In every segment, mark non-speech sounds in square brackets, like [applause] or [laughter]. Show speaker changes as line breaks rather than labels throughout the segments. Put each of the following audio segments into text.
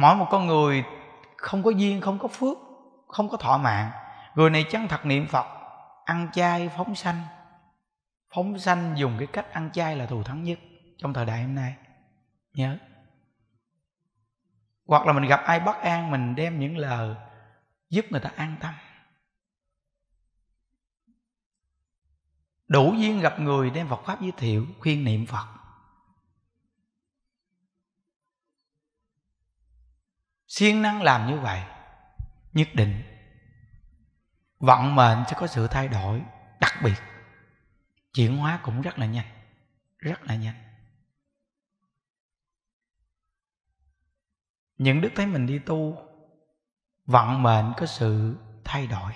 mỗi một con người không có duyên không có phước không có thọ mạng người này chân thật niệm phật ăn chay phóng sanh phóng sanh dùng cái cách ăn chay là thù thắng nhất trong thời đại hôm nay nhớ hoặc là mình gặp ai bất an mình đem những lời giúp người ta an tâm đủ duyên gặp người đem Phật pháp giới thiệu khuyên niệm Phật siêng năng làm như vậy nhất định vận mệnh sẽ có sự thay đổi đặc biệt chuyển hóa cũng rất là nhanh rất là nhanh những đức thấy mình đi tu vận mệnh có sự thay đổi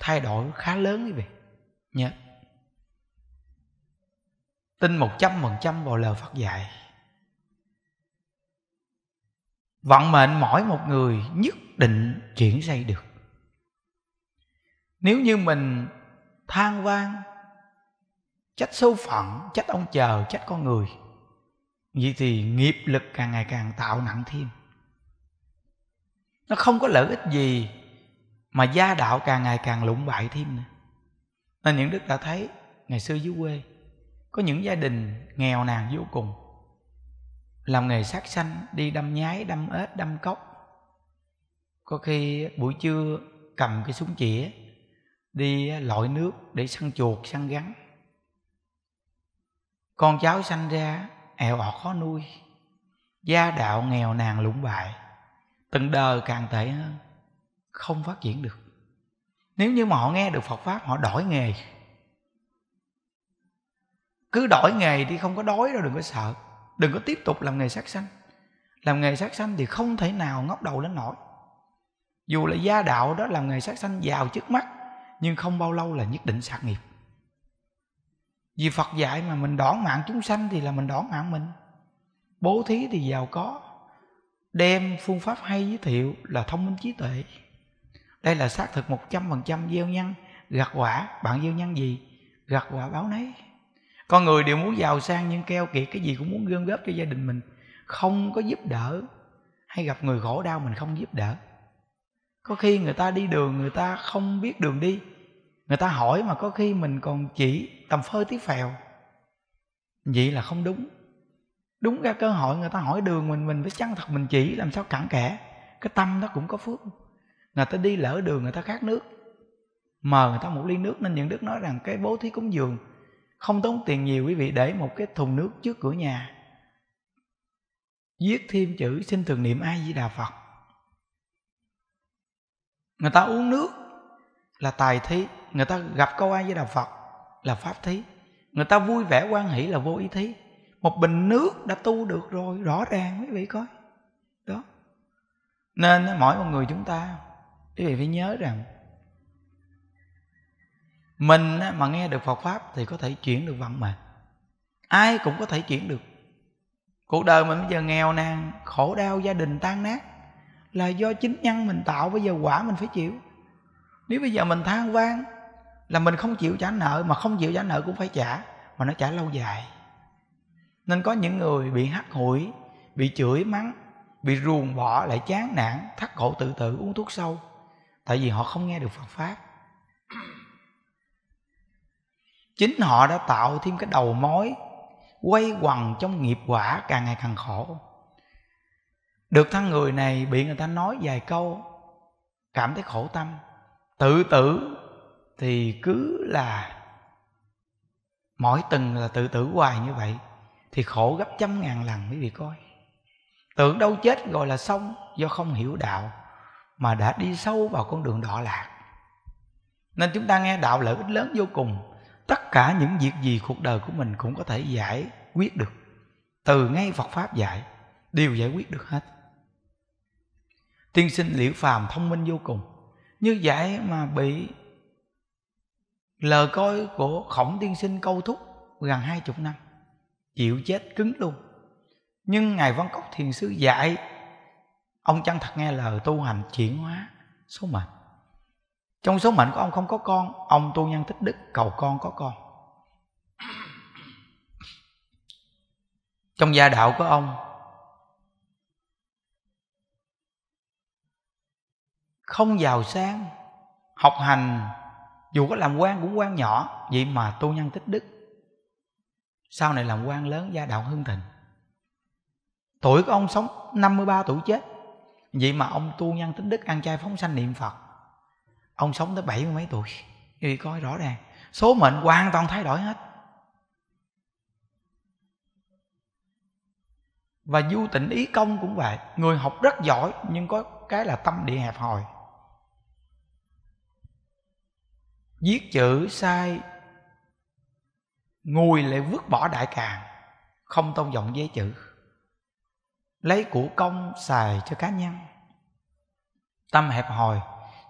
thay đổi khá lớn như vậy nhớ tin một trăm phần trăm vào lời phật dạy vận mệnh mỗi một người nhất định chuyển xây được nếu như mình than van, trách số phận trách ông chờ trách con người vậy thì nghiệp lực càng ngày càng tạo nặng thêm nó không có lợi ích gì mà gia đạo càng ngày càng lụng bại thêm nữa nên những đức đã thấy ngày xưa dưới quê có những gia đình nghèo nàn vô cùng làm nghề sát sanh đi đâm nhái đâm ếch đâm cốc có khi buổi trưa cầm cái súng chĩa đi lội nước để săn chuột săn gắn con cháu sanh ra ẻo ọt khó nuôi gia đạo nghèo nàn lụng bại từng đời càng tệ hơn không phát triển được nếu như mà họ nghe được phật pháp họ đổi nghề cứ đổi nghề đi không có đói đâu đừng có sợ đừng có tiếp tục làm nghề sát sanh làm nghề sát sanh thì không thể nào ngóc đầu lên nổi dù là gia đạo đó làm nghề sát sanh giàu trước mắt nhưng không bao lâu là nhất định sạc nghiệp vì phật dạy mà mình đón mạng chúng sanh thì là mình đón mạng mình bố thí thì giàu có đem phương pháp hay giới thiệu là thông minh trí tuệ đây là xác thực 100% gieo nhân gặt quả bạn gieo nhân gì gặt quả báo nấy con người đều muốn giàu sang nhưng keo kiệt cái gì cũng muốn gom góp cho gia đình mình không có giúp đỡ hay gặp người khổ đau mình không giúp đỡ có khi người ta đi đường người ta không biết đường đi người ta hỏi mà có khi mình còn chỉ tầm phơi tí phèo vậy là không đúng đúng ra cơ hội người ta hỏi đường mình mình phải chăng thật mình chỉ làm sao cản kẻ cái tâm nó cũng có phước người ta đi lỡ đường người ta khát nước mờ người ta một ly nước nên những đức nói rằng cái bố thí cúng dường không tốn tiền nhiều quý vị để một cái thùng nước trước cửa nhà viết thêm chữ xin thường niệm ai di đà phật người ta uống nước là tài thí người ta gặp câu ai với đà phật là pháp thí người ta vui vẻ quan hỷ là vô ý thí một bình nước đã tu được rồi rõ ràng quý vị coi đó nên mỗi một người chúng ta quý vị phải nhớ rằng mình mà nghe được phật pháp thì có thể chuyển được vận mệnh ai cũng có thể chuyển được cuộc đời mình bây giờ nghèo nàn khổ đau gia đình tan nát là do chính nhân mình tạo bây giờ quả mình phải chịu nếu bây giờ mình than van là mình không chịu trả nợ mà không chịu trả nợ cũng phải trả mà nó trả lâu dài nên có những người bị hắt hủi bị chửi mắng bị ruồng bỏ lại chán nản thắt cổ tự tử uống thuốc sâu tại vì họ không nghe được phật pháp chính họ đã tạo thêm cái đầu mối quay quằn trong nghiệp quả càng ngày càng khổ được thân người này bị người ta nói vài câu cảm thấy khổ tâm tự tử thì cứ là mỗi từng là tự tử hoài như vậy thì khổ gấp trăm ngàn lần mới bị coi tưởng đâu chết rồi là xong do không hiểu đạo mà đã đi sâu vào con đường đọa lạc nên chúng ta nghe đạo lợi ích lớn vô cùng tất cả những việc gì cuộc đời của mình cũng có thể giải quyết được từ ngay phật pháp dạy đều giải quyết được hết tiên sinh liễu phàm thông minh vô cùng như vậy mà bị lời coi của khổng tiên sinh câu thúc gần hai chục năm chịu chết cứng luôn nhưng ngài văn cốc thiền sư dạy ông chân thật nghe lời tu hành chuyển hóa số mệnh trong số mệnh của ông không có con ông tu nhân tích đức cầu con có con trong gia đạo của ông không giàu sang học hành dù có làm quan cũng quan nhỏ vậy mà tu nhân tích đức sau này làm quan lớn gia đạo hưng thịnh tuổi của ông sống 53 tuổi chết vậy mà ông tu nhân tính đức ăn chay phóng sanh niệm phật ông sống tới bảy mươi mấy tuổi thì coi rõ ràng số mệnh hoàn toàn thay đổi hết và du tịnh ý công cũng vậy người học rất giỏi nhưng có cái là tâm địa hẹp hòi viết chữ sai ngồi lại vứt bỏ đại càng không tôn vọng giấy chữ lấy của công xài cho cá nhân tâm hẹp hòi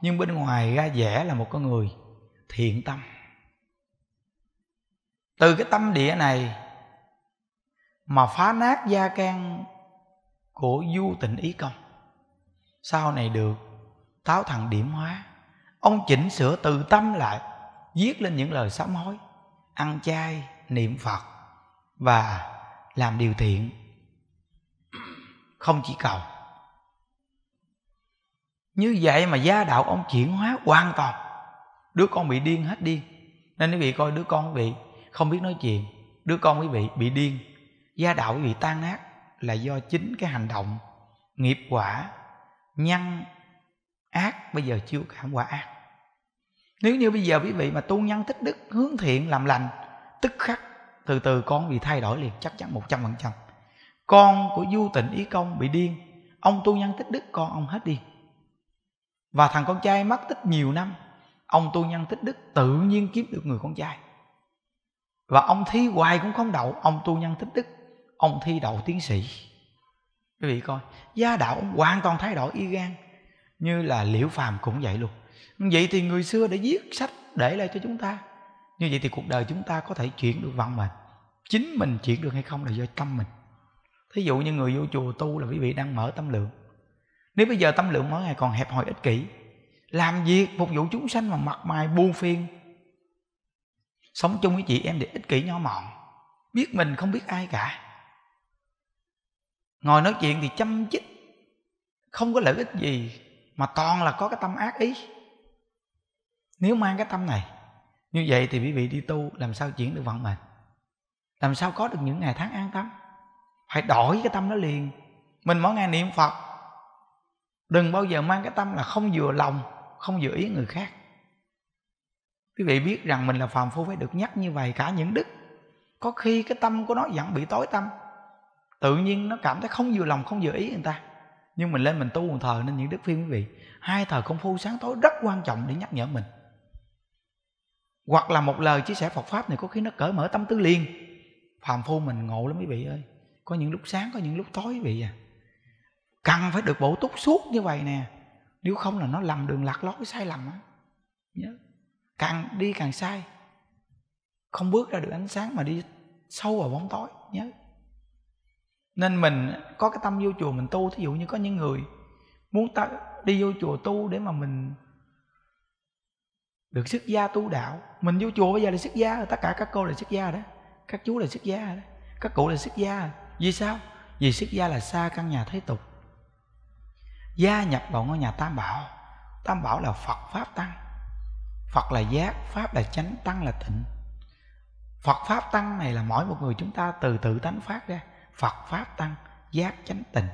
nhưng bên ngoài ra vẻ là một con người thiện tâm từ cái tâm địa này mà phá nát gia can của du tịnh ý công sau này được táo thằng điểm hóa ông chỉnh sửa từ tâm lại viết lên những lời sám hối ăn chay niệm phật và làm điều thiện không chỉ cầu như vậy mà gia đạo ông chuyển hóa hoàn toàn đứa con bị điên hết điên nên quý vị coi đứa con bị không biết nói chuyện đứa con quý vị bị điên gia đạo quý vị tan nát là do chính cái hành động nghiệp quả nhân ác bây giờ chịu cảm quả ác nếu như bây giờ quý vị mà tu nhân tích đức hướng thiện làm lành tức khắc từ từ con bị thay đổi liền chắc chắn một trăm phần trăm con của du tịnh ý công bị điên ông tu nhân tích đức con ông hết điên và thằng con trai mất tích nhiều năm ông tu nhân tích đức tự nhiên kiếm được người con trai và ông thi hoài cũng không đậu ông tu nhân tích đức ông thi đậu tiến sĩ quý vị coi gia đạo ông hoàn toàn thay đổi y gan như là liễu phàm cũng vậy luôn vậy thì người xưa đã viết sách để lại cho chúng ta như vậy thì cuộc đời chúng ta có thể chuyển được vận mệnh chính mình chuyển được hay không là do tâm mình thí dụ như người vô chùa tu là quý vị đang mở tâm lượng nếu bây giờ tâm lượng mỗi ngày còn hẹp hòi ích kỷ làm việc phục vụ chúng sanh mà mặt mày buông phiên sống chung với chị em để ích kỷ nhỏ mọn biết mình không biết ai cả ngồi nói chuyện thì chăm chích không có lợi ích gì mà toàn là có cái tâm ác ý nếu mang cái tâm này như vậy thì quý vị đi tu làm sao chuyển được vận mệnh làm sao có được những ngày tháng an tâm phải đổi cái tâm đó liền mình mỗi ngày niệm phật đừng bao giờ mang cái tâm là không vừa lòng không vừa ý người khác quý vị biết rằng mình là phàm phu phải được nhắc như vậy cả những đức có khi cái tâm của nó vẫn bị tối tâm tự nhiên nó cảm thấy không vừa lòng không vừa ý người ta nhưng mình lên mình tu một thờ nên những đức phiên quý vị hai thờ công phu sáng tối rất quan trọng để nhắc nhở mình hoặc là một lời chia sẻ phật pháp này có khi nó cởi mở tâm tư liền phàm phu mình ngộ lắm quý vị ơi có những lúc sáng có những lúc tối quý vị à cần phải được bổ túc suốt như vậy nè nếu không là nó lầm đường lạc lối sai lầm á nhớ càng đi càng sai không bước ra được ánh sáng mà đi sâu vào bóng tối nhớ nên mình có cái tâm vô chùa mình tu thí dụ như có những người muốn ta đi vô chùa tu để mà mình được xuất gia tu đạo mình vô chùa bây giờ là xuất gia rồi tất cả các cô là xuất gia đó các chú là xuất gia đó các cụ là xuất gia vì sao vì xuất gia là xa căn nhà thế tục gia nhập vào ngôi nhà tam bảo tam bảo là phật pháp tăng phật là giác pháp là chánh tăng là tịnh phật pháp tăng này là mỗi một người chúng ta từ tự tánh phát ra phật pháp tăng giác chánh tịnh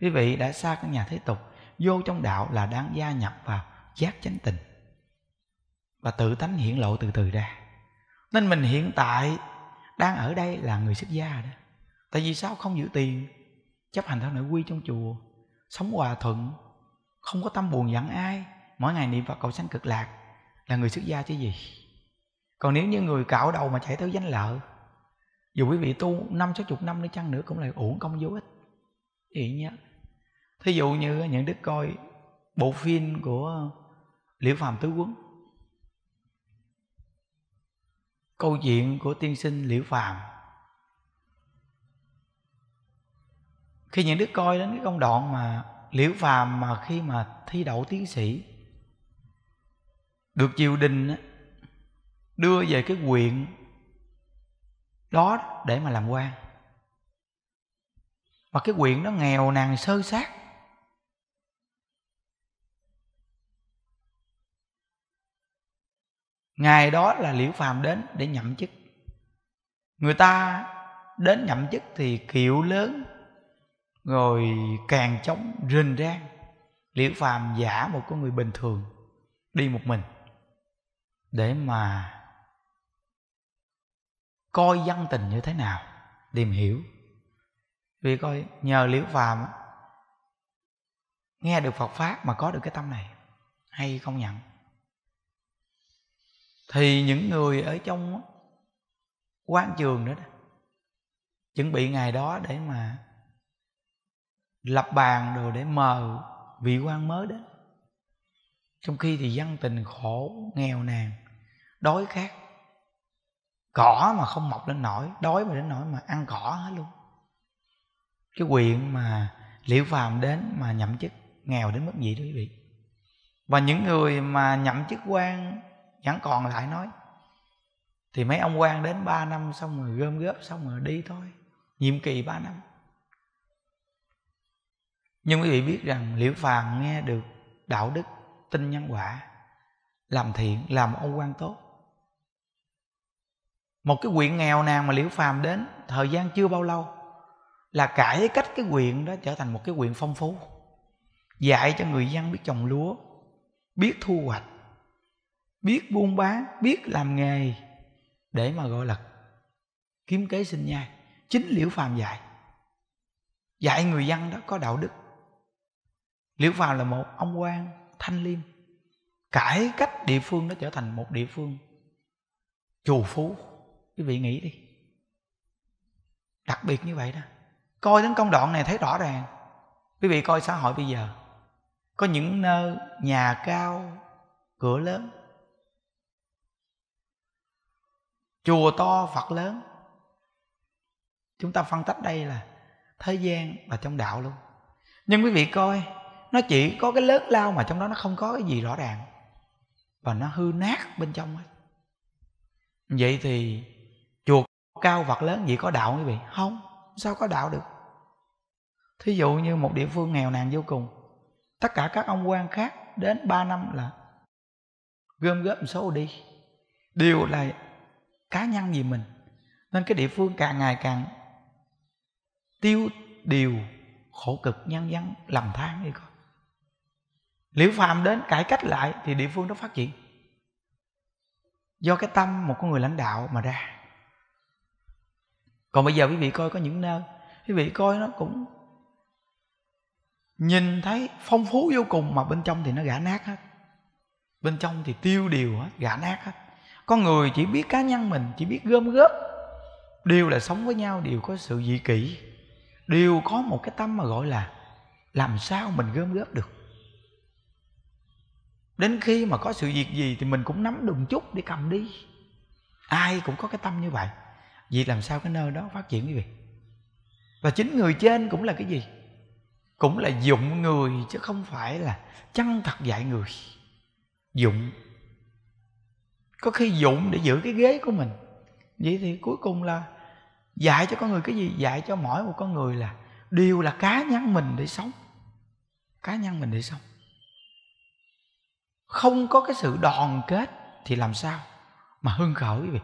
quý vị đã xa căn nhà thế tục vô trong đạo là đang gia nhập vào giác chánh tịnh và tự tánh hiện lộ từ từ ra nên mình hiện tại đang ở đây là người xuất gia đó tại vì sao không giữ tiền chấp hành theo nội quy trong chùa sống hòa thuận không có tâm buồn giận ai mỗi ngày niệm phật cầu sanh cực lạc là người xuất gia chứ gì còn nếu như người cạo đầu mà chạy tới danh lợi dù quý vị tu năm sáu chục năm nữa chăng nữa cũng là uổng công vô ích vậy nhé thí dụ như những đức coi bộ phim của liễu phàm tứ quấn câu chuyện của tiên sinh liễu phàm khi những đứa coi đến cái công đoạn mà liễu phàm mà khi mà thi đậu tiến sĩ được triều đình đưa về cái quyện đó để mà làm quan mà cái quyện nó nghèo nàn sơ sát ngày đó là liễu phàm đến để nhậm chức người ta đến nhậm chức thì kiệu lớn rồi càng chống rên rang liễu phàm giả một con người bình thường đi một mình để mà coi dân tình như thế nào tìm hiểu vì coi nhờ liễu phàm nghe được phật pháp mà có được cái tâm này hay không nhận thì những người ở trong quán trường nữa đó, chuẩn bị ngày đó để mà lập bàn đồ để mời vị quan mới đến trong khi thì dân tình khổ nghèo nàn đói khát cỏ mà không mọc lên nổi đói mà đến nỗi mà ăn cỏ hết luôn cái quyền mà liễu phàm đến mà nhậm chức nghèo đến mức gì đó quý vị và những người mà nhậm chức quan vẫn còn lại nói thì mấy ông quan đến 3 năm xong rồi gom góp xong rồi đi thôi nhiệm kỳ 3 năm nhưng quý vị biết rằng liễu phàm nghe được đạo đức tin nhân quả làm thiện làm ông quan tốt một cái quyện nghèo nào mà liễu phàm đến thời gian chưa bao lâu là cải cách cái quyện đó trở thành một cái quyện phong phú dạy cho người dân biết trồng lúa biết thu hoạch biết buôn bán biết làm nghề để mà gọi là kiếm kế sinh nhai chính liễu phàm dạy dạy người dân đó có đạo đức liễu vào là một ông quan thanh liêm cải cách địa phương nó trở thành một địa phương trù phú quý vị nghĩ đi đặc biệt như vậy đó coi đến công đoạn này thấy rõ ràng quý vị coi xã hội bây giờ có những nơi nhà cao cửa lớn chùa to phật lớn chúng ta phân tách đây là thế gian và trong đạo luôn nhưng quý vị coi nó chỉ có cái lớn lao mà trong đó nó không có cái gì rõ ràng và nó hư nát bên trong ấy. vậy thì chuột cao vật lớn gì có đạo quý vị không sao có đạo được thí dụ như một địa phương nghèo nàn vô cùng tất cả các ông quan khác đến 3 năm là gom góp một số đi đều là cá nhân gì mình nên cái địa phương càng ngày càng tiêu điều khổ cực nhân dân lầm than đi coi liễu phàm đến cải cách lại thì địa phương nó phát triển do cái tâm một con người lãnh đạo mà ra còn bây giờ quý vị coi có những nơi quý vị coi nó cũng nhìn thấy phong phú vô cùng mà bên trong thì nó gã nát hết bên trong thì tiêu điều hết gã nát hết con người chỉ biết cá nhân mình chỉ biết gom góp đều là sống với nhau đều có sự dị kỷ đều có một cái tâm mà gọi là làm sao mình gom góp được đến khi mà có sự việc gì thì mình cũng nắm đùng chút để cầm đi ai cũng có cái tâm như vậy Việc làm sao cái nơi đó phát triển quý vị và chính người trên cũng là cái gì cũng là dụng người chứ không phải là chân thật dạy người dụng có khi dụng để giữ cái ghế của mình vậy thì cuối cùng là dạy cho con người cái gì dạy cho mỗi một con người là đều là cá nhân mình để sống cá nhân mình để sống không có cái sự đoàn kết thì làm sao mà hưng khởi quý vị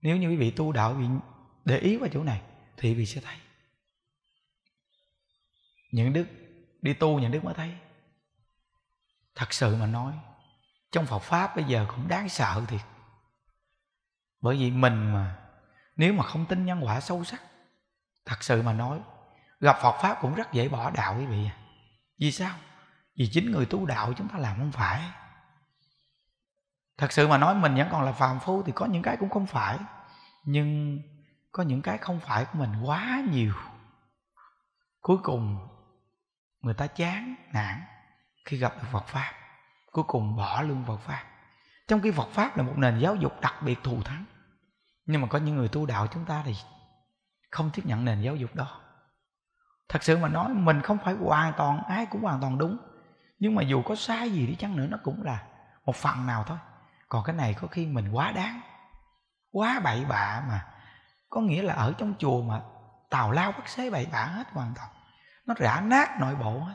nếu như quý vị tu đạo quý vị để ý vào chỗ này thì quý vị sẽ thấy những đức đi tu những đức mới thấy thật sự mà nói trong phật pháp bây giờ cũng đáng sợ thiệt bởi vì mình mà nếu mà không tin nhân quả sâu sắc thật sự mà nói gặp phật pháp cũng rất dễ bỏ đạo quý vị à. vì sao vì chính người tu đạo chúng ta làm không phải thật sự mà nói mình vẫn còn là phàm phu thì có những cái cũng không phải nhưng có những cái không phải của mình quá nhiều cuối cùng người ta chán nản khi gặp được phật pháp cuối cùng bỏ luôn phật pháp trong khi phật pháp là một nền giáo dục đặc biệt thù thắng nhưng mà có những người tu đạo chúng ta thì không tiếp nhận nền giáo dục đó thật sự mà nói mình không phải hoàn toàn ai cũng hoàn toàn đúng nhưng mà dù có sai gì đi chăng nữa nó cũng là một phần nào thôi còn cái này có khi mình quá đáng quá bậy bạ mà có nghĩa là ở trong chùa mà tào lao bắt xế bậy bạ hết hoàn toàn nó rã nát nội bộ hết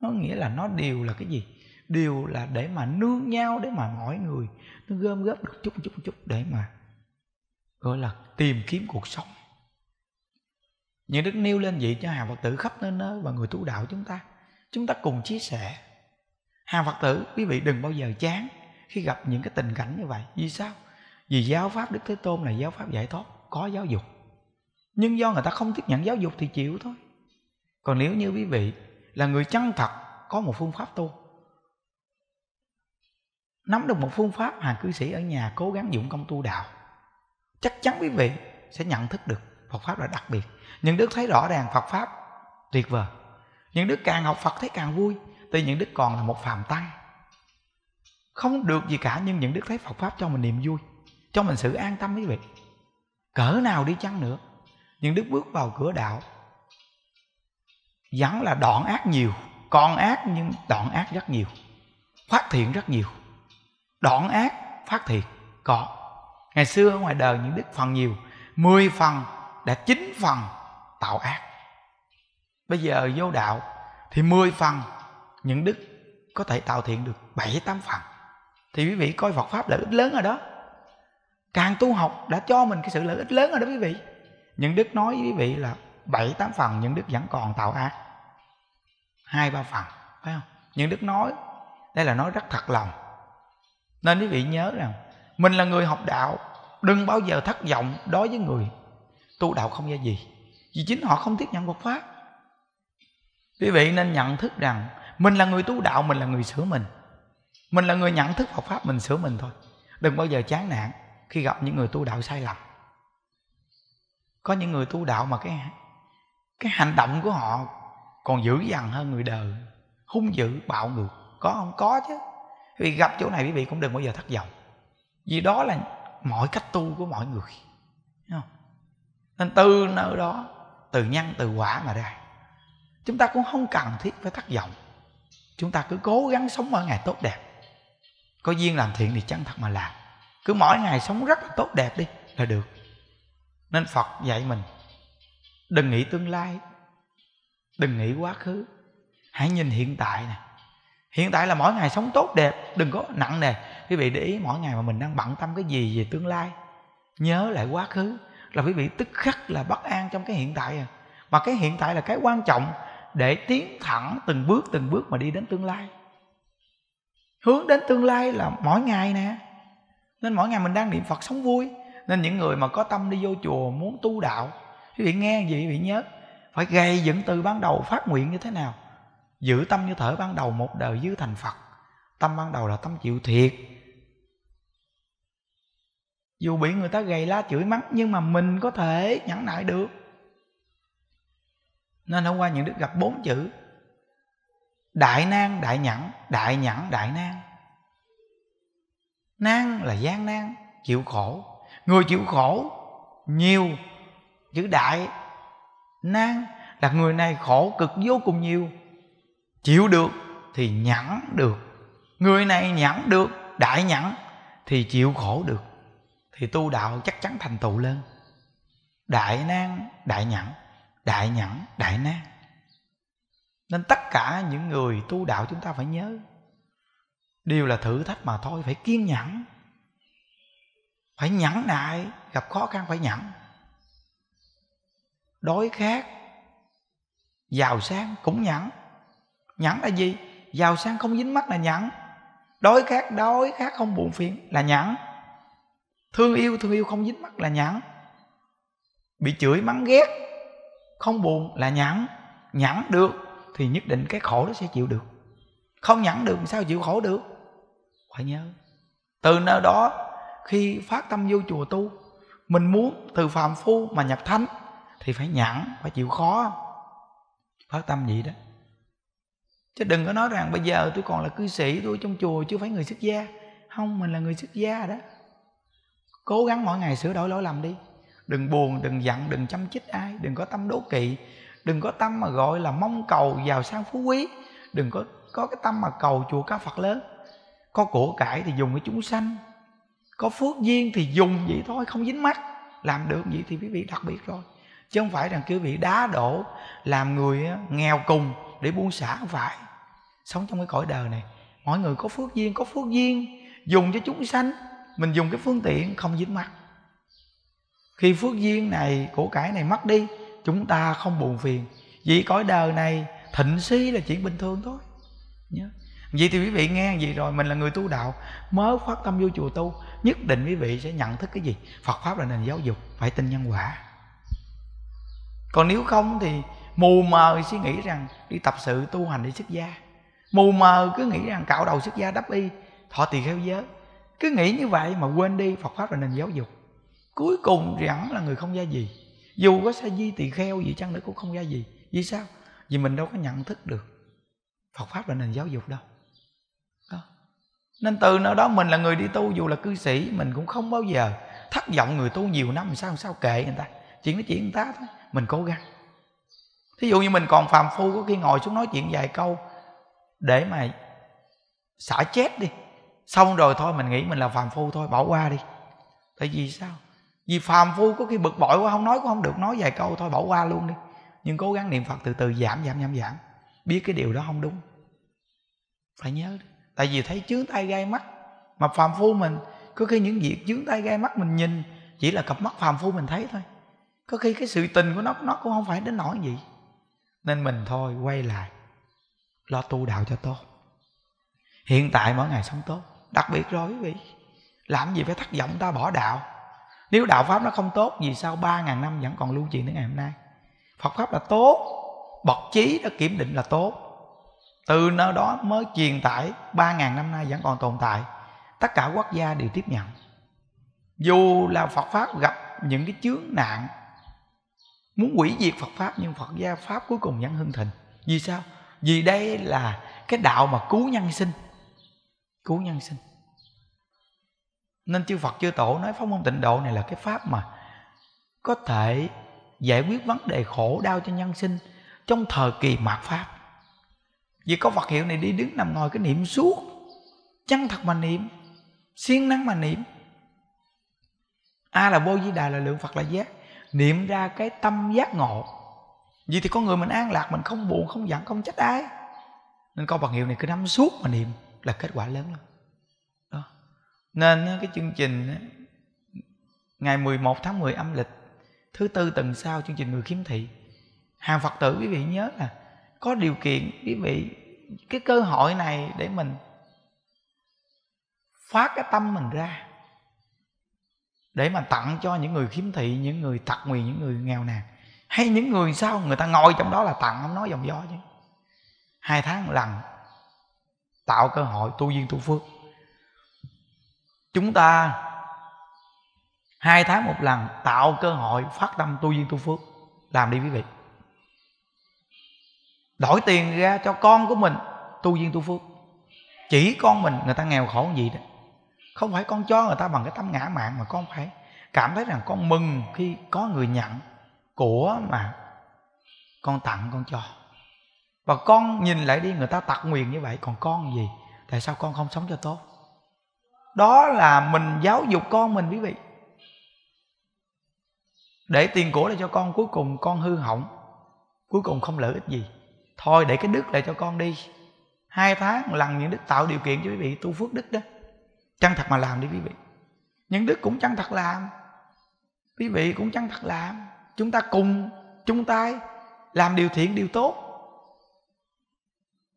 nó nghĩa là nó đều là cái gì đều là để mà nương nhau để mà mọi người nó gom góp được chút chút chút để mà gọi là tìm kiếm cuộc sống những đức nêu lên vậy cho hàng phật tử khắp nơi nơi và người tu đạo chúng ta chúng ta cùng chia sẻ hàng phật tử quý vị đừng bao giờ chán khi gặp những cái tình cảnh như vậy vì sao vì giáo pháp đức thế tôn là giáo pháp giải thoát có giáo dục nhưng do người ta không tiếp nhận giáo dục thì chịu thôi còn nếu như quý vị là người chân thật có một phương pháp tu nắm được một phương pháp hàng cư sĩ ở nhà cố gắng dụng công tu đạo chắc chắn quý vị sẽ nhận thức được phật pháp là đặc biệt nhưng đức thấy rõ ràng phật pháp tuyệt vời những đứa càng học phật thấy càng vui tuy những đứa còn là một phàm tăng không được gì cả nhưng những đứa thấy Phật pháp cho mình niềm vui cho mình sự an tâm quý vị cỡ nào đi chăng nữa những đứa bước vào cửa đạo vẫn là đoạn ác nhiều còn ác nhưng đoạn ác rất nhiều phát thiện rất nhiều đoạn ác phát thiện có ngày xưa ở ngoài đời những đức phần nhiều mười phần đã chín phần tạo ác bây giờ vô đạo thì 10 phần những đức có thể tạo thiện được 7 8 phần thì quý vị coi Phật pháp lợi ích lớn ở đó càng tu học đã cho mình cái sự lợi ích lớn ở đó quý vị những đức nói với quý vị là 7 8 phần những đức vẫn còn tạo ác hai ba phần phải không những đức nói đây là nói rất thật lòng nên quý vị nhớ rằng mình là người học đạo đừng bao giờ thất vọng đối với người tu đạo không ra gì vì chính họ không tiếp nhận Phật pháp quý vị nên nhận thức rằng mình là người tu đạo mình là người sửa mình mình là người nhận thức Phật pháp mình sửa mình thôi đừng bao giờ chán nản khi gặp những người tu đạo sai lầm có những người tu đạo mà cái cái hành động của họ còn dữ dằn hơn người đời hung dữ bạo ngược có không có chứ vì gặp chỗ này quý vị cũng đừng bao giờ thất vọng vì đó là mọi cách tu của mọi người không? nên từ nơi đó từ nhân từ quả mà ra chúng ta cũng không cần thiết phải thất vọng chúng ta cứ cố gắng sống mỗi ngày tốt đẹp có duyên làm thiện thì chân thật mà làm cứ mỗi ngày sống rất là tốt đẹp đi là được nên phật dạy mình đừng nghĩ tương lai đừng nghĩ quá khứ hãy nhìn hiện tại nè hiện tại là mỗi ngày sống tốt đẹp đừng có nặng nề quý vị để ý mỗi ngày mà mình đang bận tâm cái gì về tương lai nhớ lại quá khứ là quý vị tức khắc là bất an trong cái hiện tại à mà cái hiện tại là cái quan trọng để tiến thẳng từng bước từng bước mà đi đến tương lai hướng đến tương lai là mỗi ngày nè nên mỗi ngày mình đang niệm phật sống vui nên những người mà có tâm đi vô chùa muốn tu đạo quý vị nghe gì quý nhớ phải gây dựng từ ban đầu phát nguyện như thế nào giữ tâm như thở ban đầu một đời dưới thành phật tâm ban đầu là tâm chịu thiệt dù bị người ta gầy la chửi mắng nhưng mà mình có thể nhẫn nại được nên hôm qua những đức gặp bốn chữ đại nan đại nhẫn đại nhẫn đại nan nan là gian nan chịu khổ người chịu khổ nhiều chữ đại nan là người này khổ cực vô cùng nhiều chịu được thì nhẫn được người này nhẫn được đại nhẫn thì chịu khổ được thì tu đạo chắc chắn thành tựu lên đại nan đại nhẫn đại nhẫn đại nan nên tất cả những người tu đạo chúng ta phải nhớ đều là thử thách mà thôi phải kiên nhẫn phải nhẫn nại gặp khó khăn phải nhẫn đói khát giàu sang cũng nhẫn nhẫn là gì giàu sang không dính mắt là nhẫn đói khát đói khát không buồn phiền là nhẫn thương yêu thương yêu không dính mắt là nhẫn bị chửi mắng ghét không buồn là nhẫn nhẫn được thì nhất định cái khổ nó sẽ chịu được không nhẫn được sao chịu khổ được phải nhớ từ nơi đó khi phát tâm vô chùa tu mình muốn từ phàm phu mà nhập thánh thì phải nhẫn phải chịu khó phát tâm gì đó chứ đừng có nói rằng bây giờ tôi còn là cư sĩ tôi trong chùa chưa phải người xuất gia không mình là người xuất gia đó cố gắng mỗi ngày sửa đổi lỗi lầm đi đừng buồn đừng giận đừng chăm chích ai đừng có tâm đố kỵ đừng có tâm mà gọi là mong cầu giàu sang phú quý đừng có có cái tâm mà cầu chùa ca phật lớn có của cải thì dùng cái chúng sanh có phước duyên thì dùng vậy thôi không dính mắt làm được vậy thì quý vị đặc biệt rồi chứ không phải rằng quý vị đá đổ làm người nghèo cùng để buông xả không phải sống trong cái cõi đời này Mọi người có phước duyên có phước duyên dùng cho chúng sanh mình dùng cái phương tiện không dính mắt khi phước duyên này của cải này mất đi chúng ta không buồn phiền vì cõi đời này thịnh si là chuyện bình thường thôi nhớ vậy thì quý vị nghe gì rồi mình là người tu đạo mới phát tâm vô chùa tu nhất định quý vị sẽ nhận thức cái gì phật pháp là nền giáo dục phải tin nhân quả còn nếu không thì mù mờ suy nghĩ rằng đi tập sự tu hành để xuất gia mù mờ cứ nghĩ rằng cạo đầu xuất gia đắp y thọ tỳ kheo giới cứ nghĩ như vậy mà quên đi phật pháp là nền giáo dục cuối cùng thì ổng là người không ra gì dù có sa di tỳ kheo gì chăng nữa cũng không ra gì vì sao vì mình đâu có nhận thức được phật pháp là nền giáo dục đâu đó. nên từ nơi đó mình là người đi tu dù là cư sĩ mình cũng không bao giờ thất vọng người tu nhiều năm sao sao kệ người ta chuyện nói chuyện người ta thôi mình cố gắng thí dụ như mình còn phàm phu có khi ngồi xuống nói chuyện vài câu để mà xả chết đi xong rồi thôi mình nghĩ mình là phàm phu thôi bỏ qua đi tại vì sao vì phàm phu có khi bực bội quá không nói cũng không được nói vài câu thôi bỏ qua luôn đi nhưng cố gắng niệm phật từ từ giảm giảm giảm giảm biết cái điều đó không đúng phải nhớ đi. tại vì thấy chướng tay gai mắt mà phàm phu mình có khi những việc chướng tay gai mắt mình nhìn chỉ là cặp mắt phàm phu mình thấy thôi có khi cái sự tình của nó nó cũng không phải đến nỗi gì nên mình thôi quay lại lo tu đạo cho tốt hiện tại mỗi ngày sống tốt đặc biệt rồi quý vị làm gì phải thất vọng ta bỏ đạo nếu đạo pháp nó không tốt vì sao ba ngàn năm vẫn còn lưu truyền đến ngày hôm nay phật pháp là tốt bậc trí đã kiểm định là tốt từ nơi đó mới truyền tải ba ngàn năm nay vẫn còn tồn tại tất cả quốc gia đều tiếp nhận dù là phật pháp gặp những cái chướng nạn muốn hủy diệt phật pháp nhưng phật gia pháp cuối cùng vẫn hưng thịnh vì sao vì đây là cái đạo mà cứu nhân sinh cứu nhân sinh nên chư phật chư tổ nói pháp môn tịnh độ này là cái pháp mà có thể giải quyết vấn đề khổ đau cho nhân sinh trong thời kỳ mạt pháp vì có Phật hiệu này đi đứng nằm ngồi cái niệm suốt chân thật mà niệm siêng năng mà niệm a là vô di đà là lượng phật là giác niệm ra cái tâm giác ngộ vì thì có người mình an lạc mình không buồn không giận không trách ai nên câu vật hiệu này cứ nắm suốt mà niệm là kết quả lớn lắm nên cái chương trình ngày 11 tháng 10 âm lịch thứ tư tuần sau chương trình người khiếm thị hàng phật tử quý vị nhớ là có điều kiện quý vị cái cơ hội này để mình phát cái tâm mình ra để mà tặng cho những người khiếm thị những người tật nguyền những người nghèo nàn hay những người sao người ta ngồi trong đó là tặng không nói dòng gió chứ hai tháng một lần tạo cơ hội tu duyên tu phước chúng ta hai tháng một lần tạo cơ hội phát tâm tu duyên tu phước làm đi quý vị đổi tiền ra cho con của mình tu duyên tu phước chỉ con mình người ta nghèo khổ gì đó không phải con cho người ta bằng cái tấm ngã mạng mà con phải cảm thấy rằng con mừng khi có người nhận của mà con tặng con cho và con nhìn lại đi người ta tặc nguyền như vậy còn con gì tại sao con không sống cho tốt đó là mình giáo dục con mình quý vị để tiền của lại cho con cuối cùng con hư hỏng cuối cùng không lợi ích gì thôi để cái đức lại cho con đi hai tháng lần những đức tạo điều kiện cho quý vị tu phước đức đó chăng thật mà làm đi quý vị những đức cũng chăng thật làm quý vị cũng chăng thật làm chúng ta cùng chung tay làm điều thiện điều tốt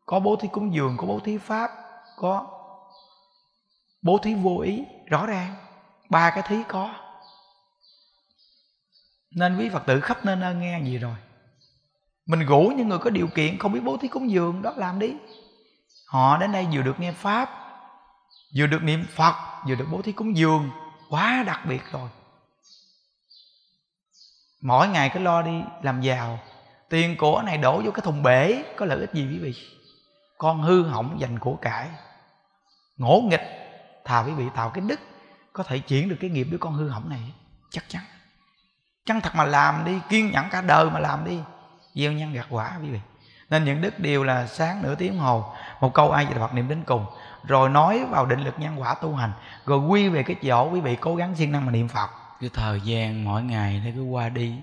có bố thí cúng dường có bố thí pháp có bố thí vô ý rõ ràng ba cái thí có nên quý phật tử khắp nơi nơi nghe gì rồi mình gũ những người có điều kiện không biết bố thí cúng dường đó làm đi họ đến đây vừa được nghe pháp vừa được niệm phật vừa được bố thí cúng dường quá đặc biệt rồi mỗi ngày cứ lo đi làm giàu tiền của này đổ vô cái thùng bể có lợi ích gì quý vị con hư hỏng dành của cải ngỗ nghịch thà quý vị tạo cái đức có thể chuyển được cái nghiệp đứa con hư hỏng này chắc chắn chân thật mà làm đi kiên nhẫn cả đời mà làm đi gieo nhân gặt quả quý vị nên những đức đều là sáng nửa tiếng hồ một câu ai về phật niệm đến cùng rồi nói vào định lực nhân quả tu hành rồi quy về cái chỗ quý vị cố gắng siêng năng mà niệm phật cái thời gian mỗi ngày nó cứ qua đi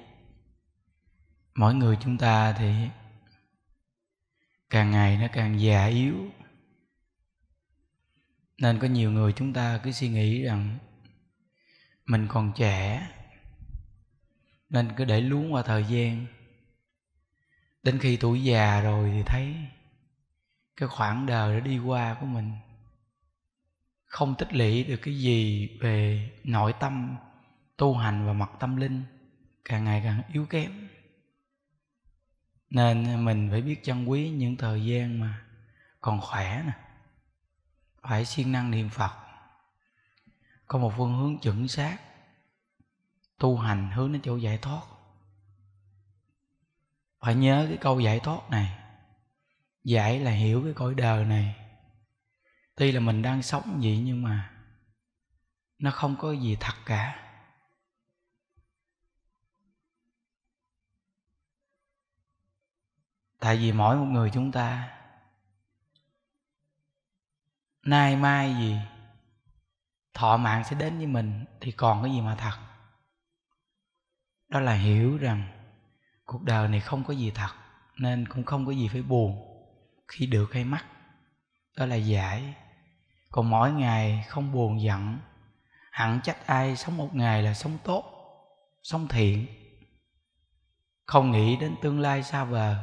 mỗi người chúng ta thì càng ngày nó càng già yếu nên có nhiều người chúng ta cứ suy nghĩ rằng mình còn trẻ nên cứ để luống qua thời gian đến khi tuổi già rồi thì thấy cái khoảng đời đã đi qua của mình không tích lũy được cái gì về nội tâm tu hành và mặt tâm linh càng ngày càng yếu kém nên mình phải biết trân quý những thời gian mà còn khỏe nè phải siêng năng niệm phật có một phương hướng chuẩn xác tu hành hướng đến chỗ giải thoát phải nhớ cái câu giải thoát này giải là hiểu cái cõi đời này tuy là mình đang sống vậy nhưng mà nó không có gì thật cả tại vì mỗi một người chúng ta nay mai gì thọ mạng sẽ đến với mình thì còn cái gì mà thật đó là hiểu rằng cuộc đời này không có gì thật nên cũng không có gì phải buồn khi được hay mất đó là giải còn mỗi ngày không buồn giận hẳn trách ai sống một ngày là sống tốt sống thiện không nghĩ đến tương lai xa vời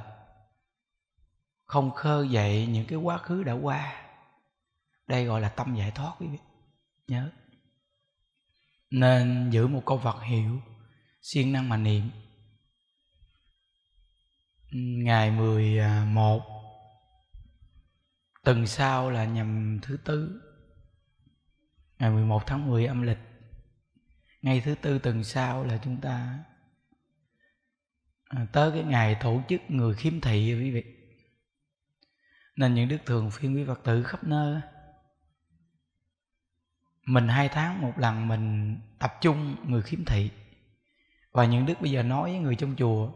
không khơi dậy những cái quá khứ đã qua đây gọi là tâm giải thoát quý vị nhớ nên giữ một câu vật hiệu siêng năng mà niệm ngày 11 tuần sau là nhằm thứ tư ngày 11 tháng 10 âm lịch ngày thứ tư tuần sau là chúng ta à, tới cái ngày tổ chức người khiếm thị quý vị nên những đức thường phiên quý phật tử khắp nơi mình hai tháng một lần mình tập trung người khiếm thị và những đức bây giờ nói với người trong chùa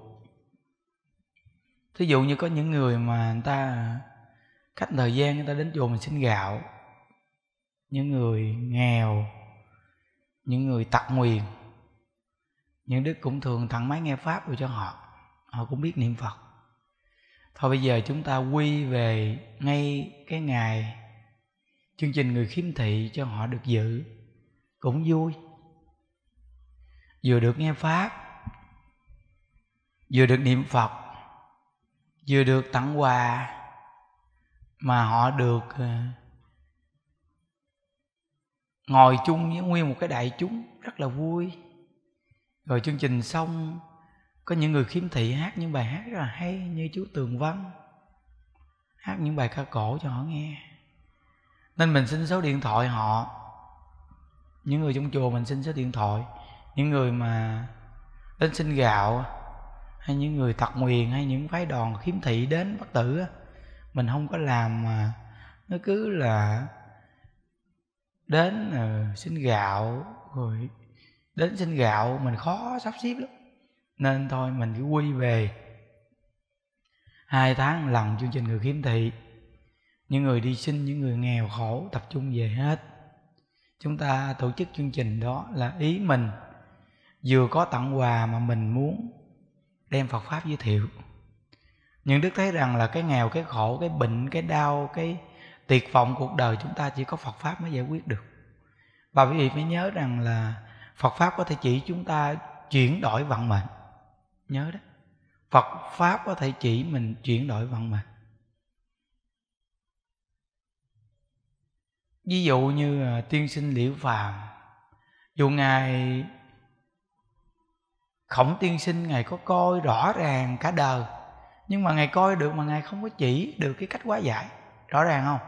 thí dụ như có những người mà người ta cách thời gian người ta đến chùa mình xin gạo những người nghèo những người tật nguyền những đức cũng thường thẳng máy nghe pháp rồi cho họ họ cũng biết niệm phật thôi bây giờ chúng ta quy về ngay cái ngày chương trình người khiếm thị cho họ được dự cũng vui vừa được nghe pháp vừa được niệm phật vừa được tặng quà mà họ được ờ, ngồi chung với nguyên một cái đại chúng rất là vui rồi chương trình xong có những người khiếm thị hát những bài hát rất là hay như chú tường văn hát những bài ca cổ cho họ nghe nên mình xin số điện thoại họ những người trong chùa mình xin số điện thoại những người mà đến xin gạo hay những người tật nguyền hay những phái đoàn khiếm thị đến bất tử mình không có làm mà nó cứ là đến ờ, xin gạo rồi đến xin gạo mình khó sắp xếp lắm nên thôi mình cứ quy về hai tháng lần chương trình người khiếm thị những người đi sinh những người nghèo khổ tập trung về hết chúng ta tổ chức chương trình đó là ý mình vừa có tặng quà mà mình muốn đem phật pháp giới thiệu nhưng đức thấy rằng là cái nghèo cái khổ cái bệnh cái đau cái tuyệt vọng cuộc đời chúng ta chỉ có phật pháp mới giải quyết được và quý vị phải nhớ rằng là phật pháp có thể chỉ chúng ta chuyển đổi vận mệnh nhớ đó phật pháp có thể chỉ mình chuyển đổi vận mệnh ví dụ như à, tiên sinh liễu phàm dù ngài khổng tiên sinh ngài có coi rõ ràng cả đời nhưng mà ngài coi được mà ngài không có chỉ được cái cách quá giải rõ ràng không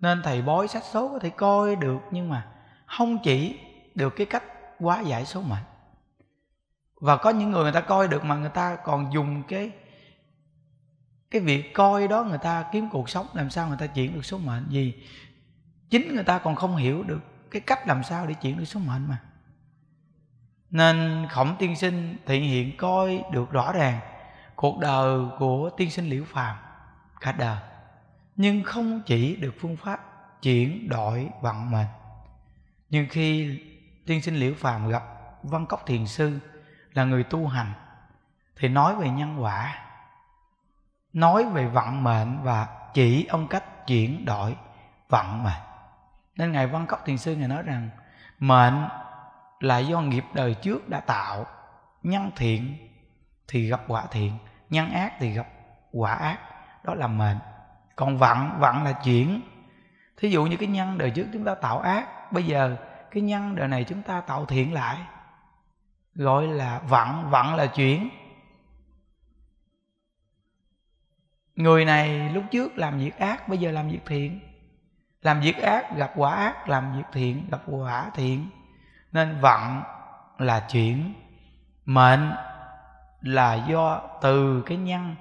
nên thầy bói sách số có thể coi được nhưng mà không chỉ được cái cách quá giải số mệnh và có những người người ta coi được mà người ta còn dùng cái cái việc coi đó người ta kiếm cuộc sống làm sao người ta chuyển được số mệnh gì chính người ta còn không hiểu được cái cách làm sao để chuyển được số mệnh mà nên khổng tiên sinh thị hiện coi được rõ ràng cuộc đời của tiên sinh liễu phàm cả đời nhưng không chỉ được phương pháp chuyển đổi vận mệnh nhưng khi tiên sinh liễu phàm gặp văn cốc thiền sư là người tu hành thì nói về nhân quả nói về vận mệnh và chỉ ông cách chuyển đổi vận mệnh nên ngài văn cốc thiền sư ngài nói rằng mệnh là do nghiệp đời trước đã tạo nhân thiện thì gặp quả thiện nhân ác thì gặp quả ác đó là mệnh còn vặn vặn là chuyển thí dụ như cái nhân đời trước chúng ta tạo ác bây giờ cái nhân đời này chúng ta tạo thiện lại gọi là vặn vặn là chuyển người này lúc trước làm việc ác bây giờ làm việc thiện làm việc ác gặp quả ác làm việc thiện gặp quả thiện nên vận là chuyển mệnh là do từ cái nhân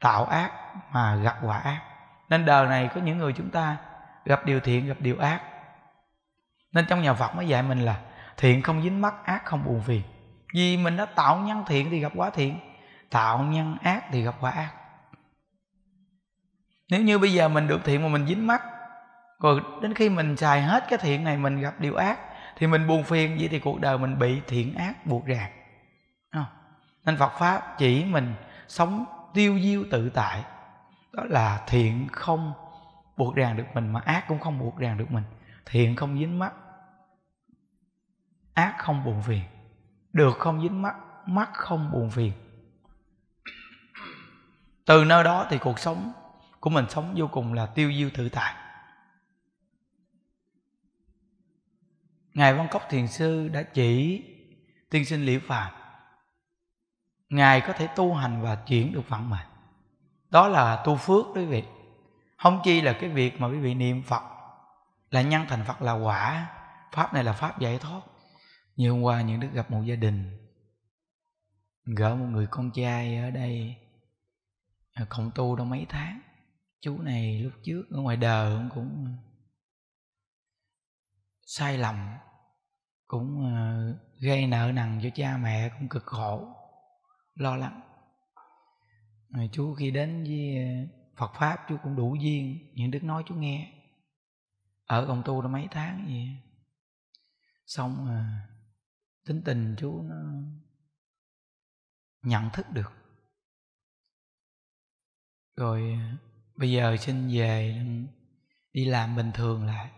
tạo ác mà gặp quả ác nên đời này có những người chúng ta gặp điều thiện gặp điều ác nên trong nhà phật mới dạy mình là thiện không dính mắt ác không buồn phiền vì mình đã tạo nhân thiện thì gặp quả thiện tạo nhân ác thì gặp quả ác nếu như bây giờ mình được thiện mà mình dính mắt rồi đến khi mình xài hết cái thiện này mình gặp điều ác thì mình buồn phiền vậy thì cuộc đời mình bị thiện ác buộc ràng nên phật pháp chỉ mình sống tiêu diêu tự tại đó là thiện không buộc ràng được mình mà ác cũng không buộc ràng được mình thiện không dính mắt ác không buồn phiền được không dính mắt mắt không buồn phiền từ nơi đó thì cuộc sống của mình sống vô cùng là tiêu diêu tự tại ngài văn cốc thiền sư đã chỉ tiên sinh liễu phàm ngài có thể tu hành và chuyển được vận mệnh đó là tu phước quý vị không chi là cái việc mà quý vị niệm phật là nhân thành phật là quả pháp này là pháp giải thoát như hôm qua những đức gặp một gia đình gỡ một người con trai ở đây à, không tu đâu mấy tháng chú này lúc trước ở ngoài đời cũng sai lầm cũng ờ, gây nợ nần cho cha mẹ cũng cực khổ lo lắng rồi chú khi đến với ờ, phật pháp chú cũng đủ duyên những đức nói chú nghe ở công tu đã mấy tháng gì xong ờ, tính tình chú nó nhận thức được rồi bây giờ xin về đi làm bình thường lại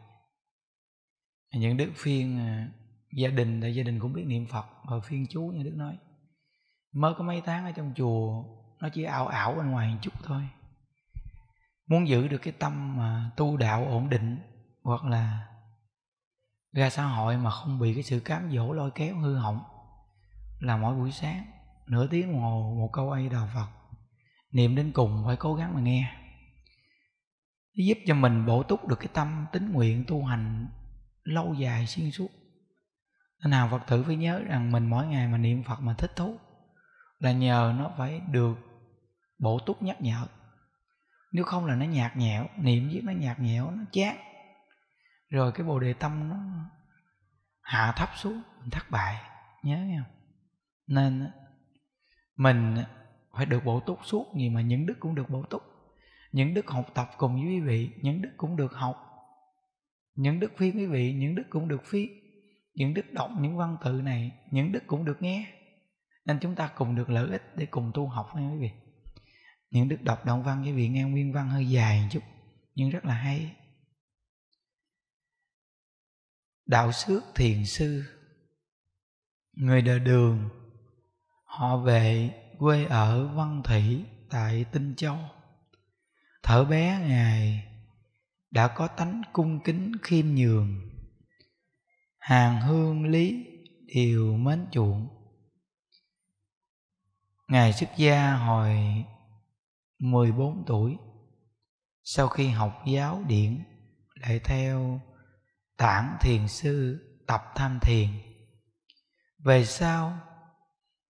những đức phiên à, gia đình tại gia đình cũng biết niệm phật và phiên chú như đức nói mới có mấy tháng ở trong chùa nó chỉ ảo ảo bên ngoài một chút thôi muốn giữ được cái tâm mà tu đạo ổn định hoặc là ra xã hội mà không bị cái sự cám dỗ lôi kéo hư hỏng là mỗi buổi sáng nửa tiếng đồng hồ một câu ai đà phật niệm đến cùng phải cố gắng mà nghe giúp cho mình bổ túc được cái tâm tính nguyện tu hành lâu dài xuyên suốt nào phật tử phải nhớ rằng mình mỗi ngày mà niệm phật mà thích thú là nhờ nó phải được bổ túc nhắc nhở nếu không là nó nhạt nhẽo niệm giết nó nhạt nhẽo nó chán rồi cái bồ đề tâm nó hạ thấp xuống mình thất bại nhớ nghe không nên mình phải được bổ túc suốt gì mà những đức cũng được bổ túc những đức học tập cùng với quý vị những đức cũng được học những đức phi quý vị những đức cũng được phi những đức đọc những văn tự này những đức cũng được nghe nên chúng ta cùng được lợi ích để cùng tu học nha quý vị những đức đọc động văn quý vị nghe nguyên văn hơi dài một chút nhưng rất là hay đạo xước thiền sư người đời đường họ về quê ở văn thủy tại tinh châu thở bé ngày đã có tánh cung kính khiêm nhường hàng hương lý đều mến chuộng ngài xuất gia hồi 14 tuổi sau khi học giáo điển lại theo tản thiền sư tập tham thiền về sau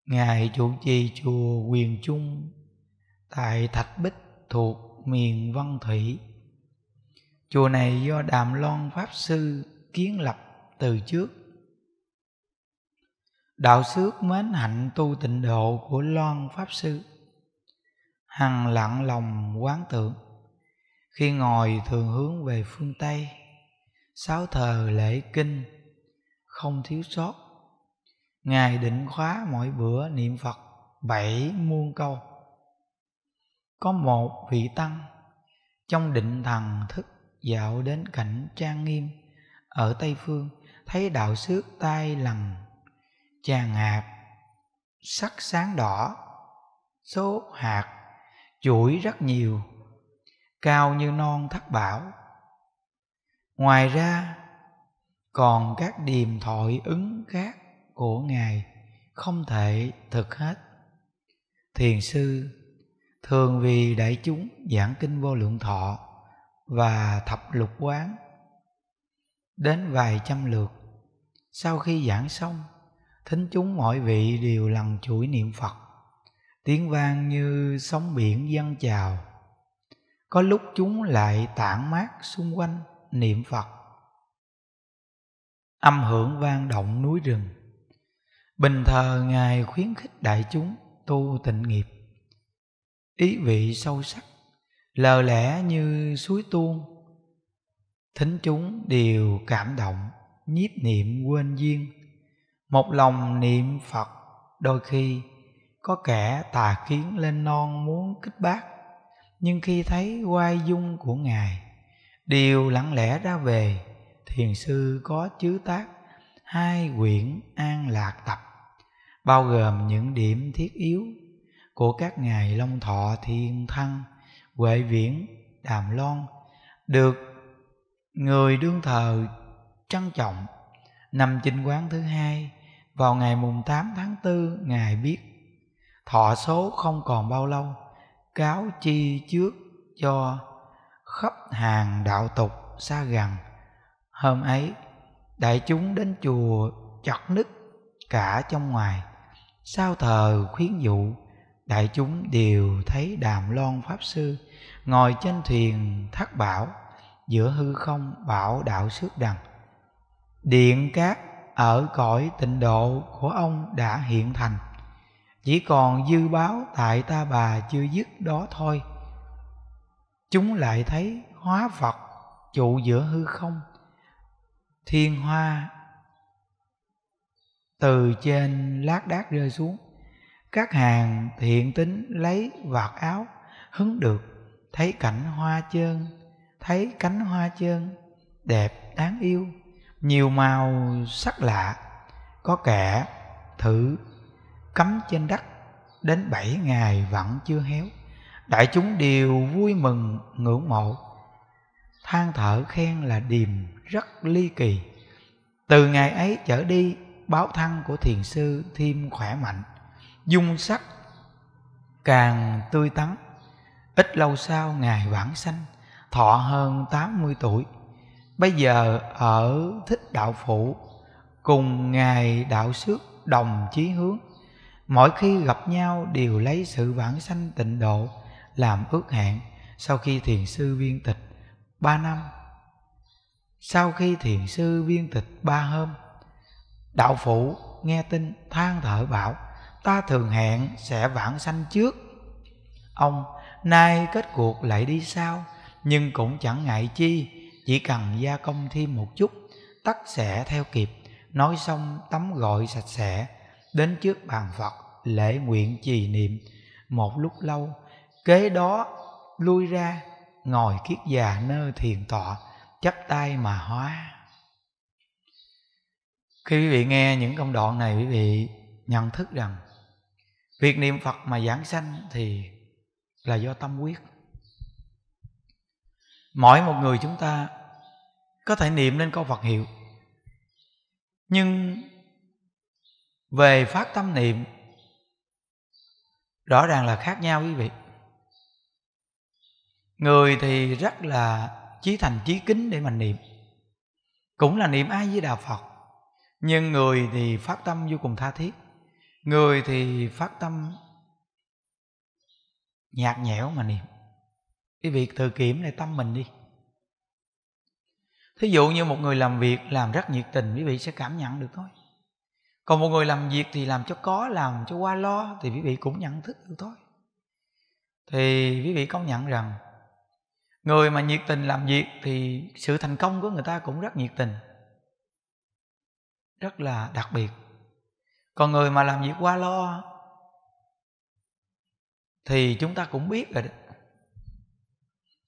ngài trụ trì chùa quyền trung tại thạch bích thuộc miền văn thủy chùa này do đàm loan pháp sư kiến lập từ trước đạo xước mến hạnh tu tịnh độ của loan pháp sư hằng lặng lòng quán tưởng khi ngồi thường hướng về phương tây sáu thờ lễ kinh không thiếu sót ngài định khóa mỗi bữa niệm phật bảy muôn câu có một vị tăng trong định thần thức dạo đến cảnh trang nghiêm ở tây phương thấy đạo xước tai lằn tràn hạt sắc sáng đỏ số hạt chuỗi rất nhiều cao như non thất bảo ngoài ra còn các điềm thoại ứng khác của ngài không thể thực hết thiền sư thường vì đại chúng giảng kinh vô lượng thọ và thập lục quán đến vài trăm lượt sau khi giảng xong thính chúng mọi vị đều lần chuỗi niệm phật tiếng vang như sóng biển dâng chào có lúc chúng lại tản mát xung quanh niệm phật âm hưởng vang động núi rừng bình thờ ngài khuyến khích đại chúng tu tịnh nghiệp ý vị sâu sắc lờ lẽ như suối tuôn thính chúng đều cảm động nhiếp niệm quên duyên một lòng niệm phật đôi khi có kẻ tà kiến lên non muốn kích bác nhưng khi thấy oai dung của ngài đều lặng lẽ ra về thiền sư có chữ tác hai quyển an lạc tập bao gồm những điểm thiết yếu của các ngài long thọ thiên thăng Huệ Viễn, Đàm Loan được người đương thờ trân trọng nằm chinh quán thứ hai vào ngày mùng 8 tháng 4 ngài biết thọ số không còn bao lâu cáo chi trước cho khắp hàng đạo tục xa gần hôm ấy đại chúng đến chùa chặt nứt cả trong ngoài sao thờ khuyến dụ đại chúng đều thấy đàm loan pháp sư ngồi trên thuyền thác bảo giữa hư không bảo đạo xước đằng điện cát ở cõi tịnh độ của ông đã hiện thành chỉ còn dư báo tại ta bà chưa dứt đó thôi chúng lại thấy hóa phật trụ giữa hư không thiên hoa từ trên lác đác rơi xuống các hàng thiện tính lấy vạt áo hứng được thấy cảnh hoa chơn thấy cánh hoa chơn đẹp đáng yêu nhiều màu sắc lạ có kẻ thử cắm trên đất đến bảy ngày vẫn chưa héo đại chúng đều vui mừng ngưỡng mộ than thở khen là điềm rất ly kỳ từ ngày ấy trở đi báo thân của thiền sư thêm khỏe mạnh dung sắc càng tươi tắn Ít lâu sau Ngài vãng sanh, thọ hơn 80 tuổi. Bây giờ ở Thích Đạo Phụ, cùng Ngài Đạo Sước đồng chí hướng. Mỗi khi gặp nhau đều lấy sự vãng sanh tịnh độ làm ước hẹn sau khi thiền sư viên tịch ba năm. Sau khi thiền sư viên tịch ba hôm, Đạo Phụ nghe tin than thở bảo ta thường hẹn sẽ vãng sanh trước. Ông nay kết cuộc lại đi sao nhưng cũng chẳng ngại chi chỉ cần gia công thêm một chút tắt sẽ theo kịp nói xong tắm gọi sạch sẽ đến trước bàn phật lễ nguyện trì niệm một lúc lâu kế đó lui ra ngồi kiết già nơi thiền tọa chắp tay mà hóa khi quý vị nghe những công đoạn này quý vị nhận thức rằng việc niệm phật mà giảng sanh thì là do tâm quyết mỗi một người chúng ta có thể niệm lên câu phật hiệu nhưng về phát tâm niệm rõ ràng là khác nhau quý vị người thì rất là chí thành chí kính để mà niệm cũng là niệm ai với Đạo phật nhưng người thì phát tâm vô cùng tha thiết người thì phát tâm nhạt nhẽo mà niệm cái việc từ kiểm này tâm mình đi thí dụ như một người làm việc làm rất nhiệt tình quý vị sẽ cảm nhận được thôi còn một người làm việc thì làm cho có làm cho qua lo thì quý vị cũng nhận thức được thôi thì quý vị công nhận rằng người mà nhiệt tình làm việc thì sự thành công của người ta cũng rất nhiệt tình rất là đặc biệt còn người mà làm việc qua lo thì chúng ta cũng biết rồi đó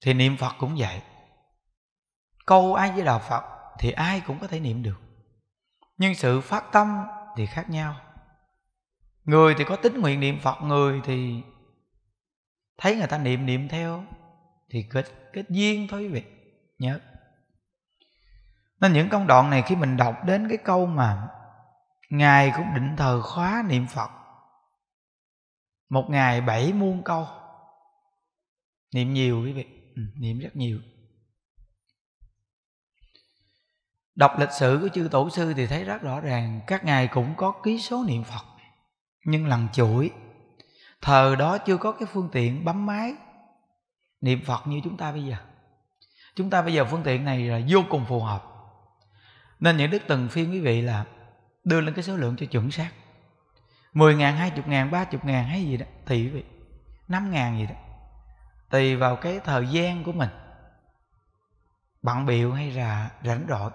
thì niệm phật cũng vậy câu ai với đạo phật thì ai cũng có thể niệm được nhưng sự phát tâm thì khác nhau người thì có tính nguyện niệm phật người thì thấy người ta niệm niệm theo thì kết kết duyên thôi quý vị nhớ nên những công đoạn này khi mình đọc đến cái câu mà ngài cũng định thờ khóa niệm phật một ngày bảy muôn câu niệm nhiều quý vị ừ, niệm rất nhiều đọc lịch sử của chư tổ sư thì thấy rất rõ ràng các ngài cũng có ký số niệm phật nhưng lần chuỗi thờ đó chưa có cái phương tiện bấm máy niệm phật như chúng ta bây giờ chúng ta bây giờ phương tiện này là vô cùng phù hợp nên những đức từng phiên quý vị là đưa lên cái số lượng cho chuẩn xác 10 ngàn, 20 ngàn, 30 ngàn hay gì đó Thì quý vị 5 ngàn gì đó Tùy vào cái thời gian của mình Bận biểu hay là rảnh rỗi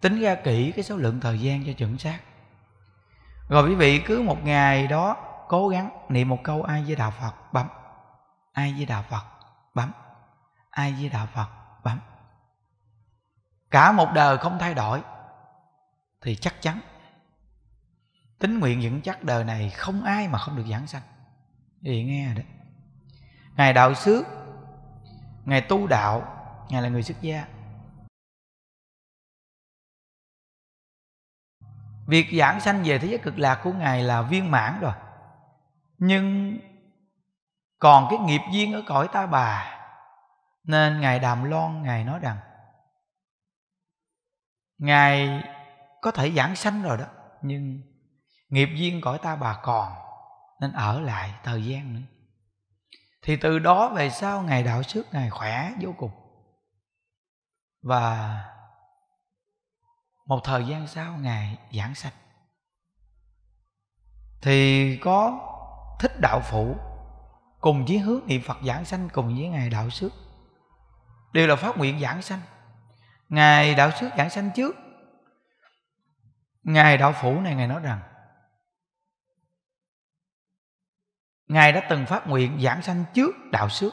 Tính ra kỹ cái số lượng thời gian cho chuẩn xác Rồi quý vị cứ một ngày đó Cố gắng niệm một câu ai với Đạo Phật bấm Ai với Đạo Phật bấm Ai với Đạo Phật bấm Cả một đời không thay đổi Thì chắc chắn tính nguyện vững chắc đời này không ai mà không được giảng sanh thì nghe đó ngài đạo xứ ngài tu đạo ngài là người xuất gia việc giảng sanh về thế giới cực lạc của ngài là viên mãn rồi nhưng còn cái nghiệp duyên ở cõi ta bà nên ngài đàm loan ngài nói rằng ngài có thể giảng sanh rồi đó nhưng nghiệp duyên cõi ta bà còn nên ở lại thời gian nữa thì từ đó về sau ngày đạo sức ngày khỏe vô cùng và một thời gian sau ngày giảng sanh thì có thích đạo phụ cùng với hướng niệm phật giảng sanh cùng với ngày đạo sức đều là phát nguyện giảng sanh ngài đạo sức giảng sanh trước ngài đạo phụ này ngài nói rằng Ngài đã từng phát nguyện giảng sanh trước đạo sư,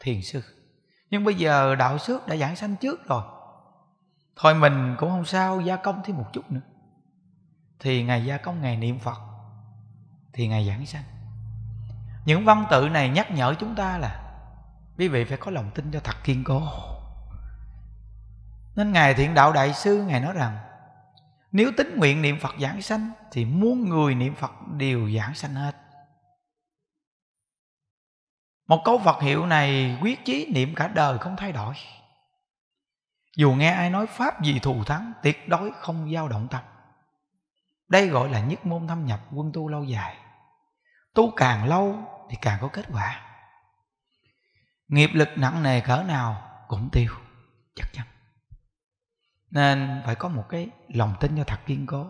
thiền sư. Nhưng bây giờ đạo sư đã giảng sanh trước rồi. Thôi mình cũng không sao gia công thêm một chút nữa. Thì Ngài gia công Ngài niệm Phật, thì Ngài giảng sanh. Những văn tự này nhắc nhở chúng ta là quý vị phải có lòng tin cho thật kiên cố. Nên Ngài Thiện Đạo Đại Sư Ngài nói rằng nếu tính nguyện niệm Phật giảng sanh thì muốn người niệm Phật đều giảng sanh hết một câu phật hiệu này quyết chí niệm cả đời không thay đổi dù nghe ai nói pháp gì thù thắng tuyệt đối không dao động tâm đây gọi là nhất môn thâm nhập quân tu lâu dài tu càng lâu thì càng có kết quả nghiệp lực nặng nề cỡ nào cũng tiêu chắc chắn nên phải có một cái lòng tin cho thật kiên cố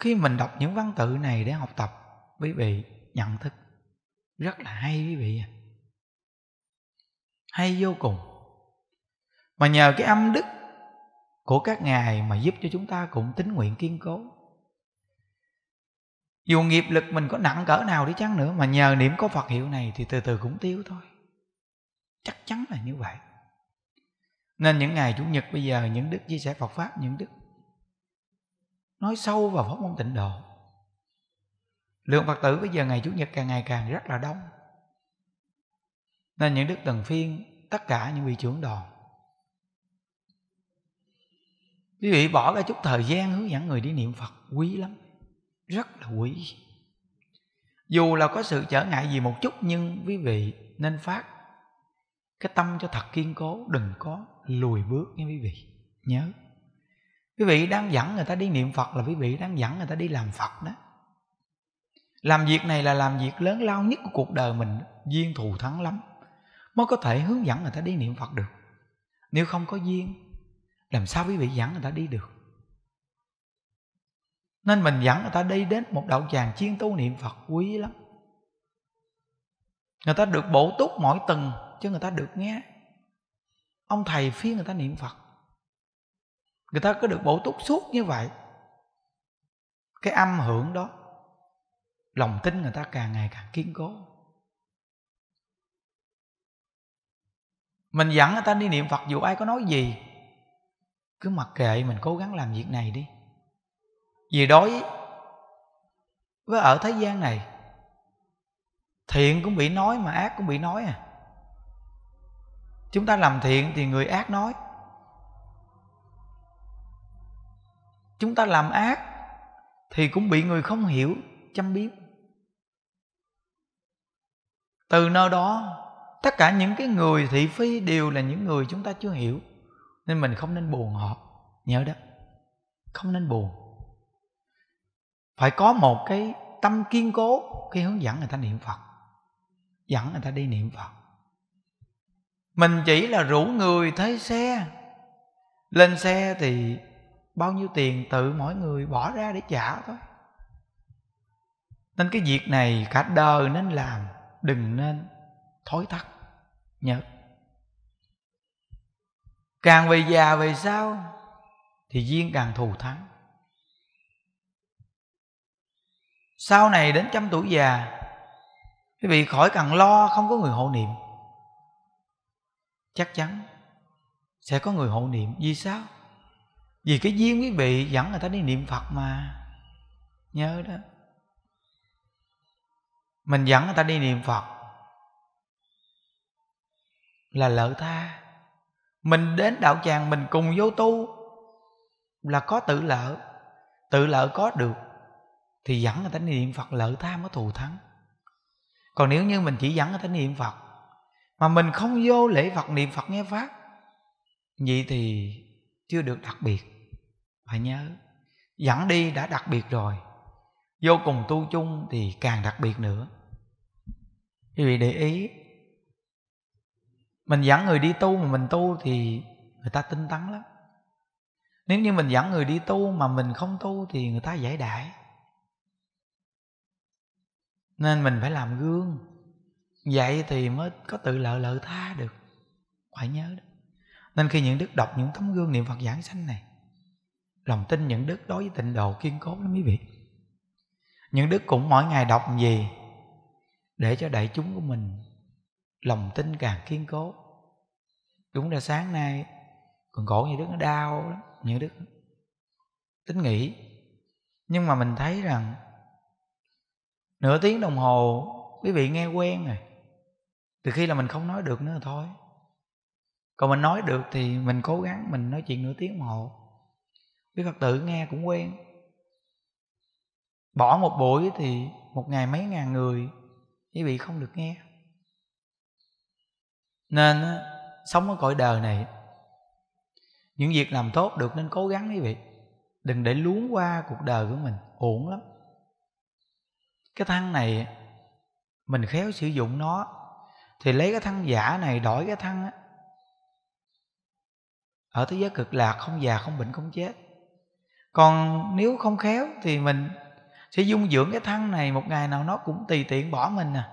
khi mình đọc những văn tự này để học tập quý vị nhận thức rất là hay quý vị à hay vô cùng mà nhờ cái âm đức của các ngài mà giúp cho chúng ta cũng tính nguyện kiên cố dù nghiệp lực mình có nặng cỡ nào đi chăng nữa mà nhờ niệm có phật hiệu này thì từ từ cũng tiêu thôi chắc chắn là như vậy nên những ngày chủ nhật bây giờ những đức chia sẻ phật pháp những đức nói sâu vào pháp môn tịnh độ lượng phật tử bây giờ ngày chủ nhật càng ngày càng rất là đông nên những đức tần phiên tất cả những vị trưởng đoàn quý vị bỏ ra chút thời gian hướng dẫn người đi niệm phật quý lắm rất là quý dù là có sự trở ngại gì một chút nhưng quý vị nên phát cái tâm cho thật kiên cố đừng có lùi bước nha quý vị nhớ quý vị đang dẫn người ta đi niệm phật là quý vị đang dẫn người ta đi làm phật đó làm việc này là làm việc lớn lao nhất của cuộc đời mình duyên thù thắng lắm mới có thể hướng dẫn người ta đi niệm phật được nếu không có duyên làm sao quý vị dẫn người ta đi được nên mình dẫn người ta đi đến một đạo tràng chuyên tu niệm phật quý lắm người ta được bổ túc mỗi tầng, cho người ta được nghe ông thầy phía người ta niệm phật người ta có được bổ túc suốt như vậy cái âm hưởng đó lòng tin người ta càng ngày càng kiên cố mình dẫn người ta đi niệm phật dù ai có nói gì cứ mặc kệ mình cố gắng làm việc này đi vì đối với ở thế gian này thiện cũng bị nói mà ác cũng bị nói à chúng ta làm thiện thì người ác nói chúng ta làm ác thì cũng bị người không hiểu châm biếm từ nơi đó tất cả những cái người thị phi đều là những người chúng ta chưa hiểu nên mình không nên buồn họ nhớ đó không nên buồn phải có một cái tâm kiên cố khi hướng dẫn người ta niệm phật dẫn người ta đi niệm phật mình chỉ là rủ người thấy xe lên xe thì bao nhiêu tiền tự mỗi người bỏ ra để trả thôi nên cái việc này cả đời nên làm đừng nên thối thắt nhật càng về già về sau thì duyên càng thù thắng sau này đến trăm tuổi già quý vị khỏi cần lo không có người hộ niệm chắc chắn sẽ có người hộ niệm vì sao vì cái duyên quý vị dẫn người ta đi niệm phật mà nhớ đó mình dẫn người ta đi niệm phật là lợi tha mình đến đạo tràng mình cùng vô tu là có tự lợi tự lợi có được thì dẫn người ta niệm phật lợi tha mới thù thắng còn nếu như mình chỉ dẫn người ta niệm phật mà mình không vô lễ phật niệm phật nghe pháp vậy thì chưa được đặc biệt phải nhớ dẫn đi đã đặc biệt rồi vô cùng tu chung thì càng đặc biệt nữa quý vị để ý mình dẫn người đi tu mà mình tu thì người ta tinh tấn lắm nếu như mình dẫn người đi tu mà mình không tu thì người ta giải đại nên mình phải làm gương vậy thì mới có tự lợi lợi tha được phải nhớ đó nên khi những đức đọc những tấm gương niệm phật giảng sanh này lòng tin những đức đối với tịnh độ kiên cố lắm quý vị những đức cũng mỗi ngày đọc gì để cho đại chúng của mình lòng tin càng kiên cố đúng là sáng nay còn cổ như đức nó đau lắm những đức tính nghĩ nhưng mà mình thấy rằng nửa tiếng đồng hồ quý vị nghe quen rồi từ khi là mình không nói được nữa thôi còn mình nói được thì mình cố gắng mình nói chuyện nửa tiếng đồng hồ quý phật tử nghe cũng quen bỏ một buổi thì một ngày mấy ngàn người quý vị không được nghe nên sống ở cõi đời này những việc làm tốt được nên cố gắng quý vị đừng để luống qua cuộc đời của mình uổng lắm cái thân này mình khéo sử dụng nó thì lấy cái thân giả này đổi cái thân á ở thế giới cực lạc không già không bệnh không chết còn nếu không khéo thì mình sẽ dung dưỡng cái thân này một ngày nào nó cũng tùy tiện bỏ mình à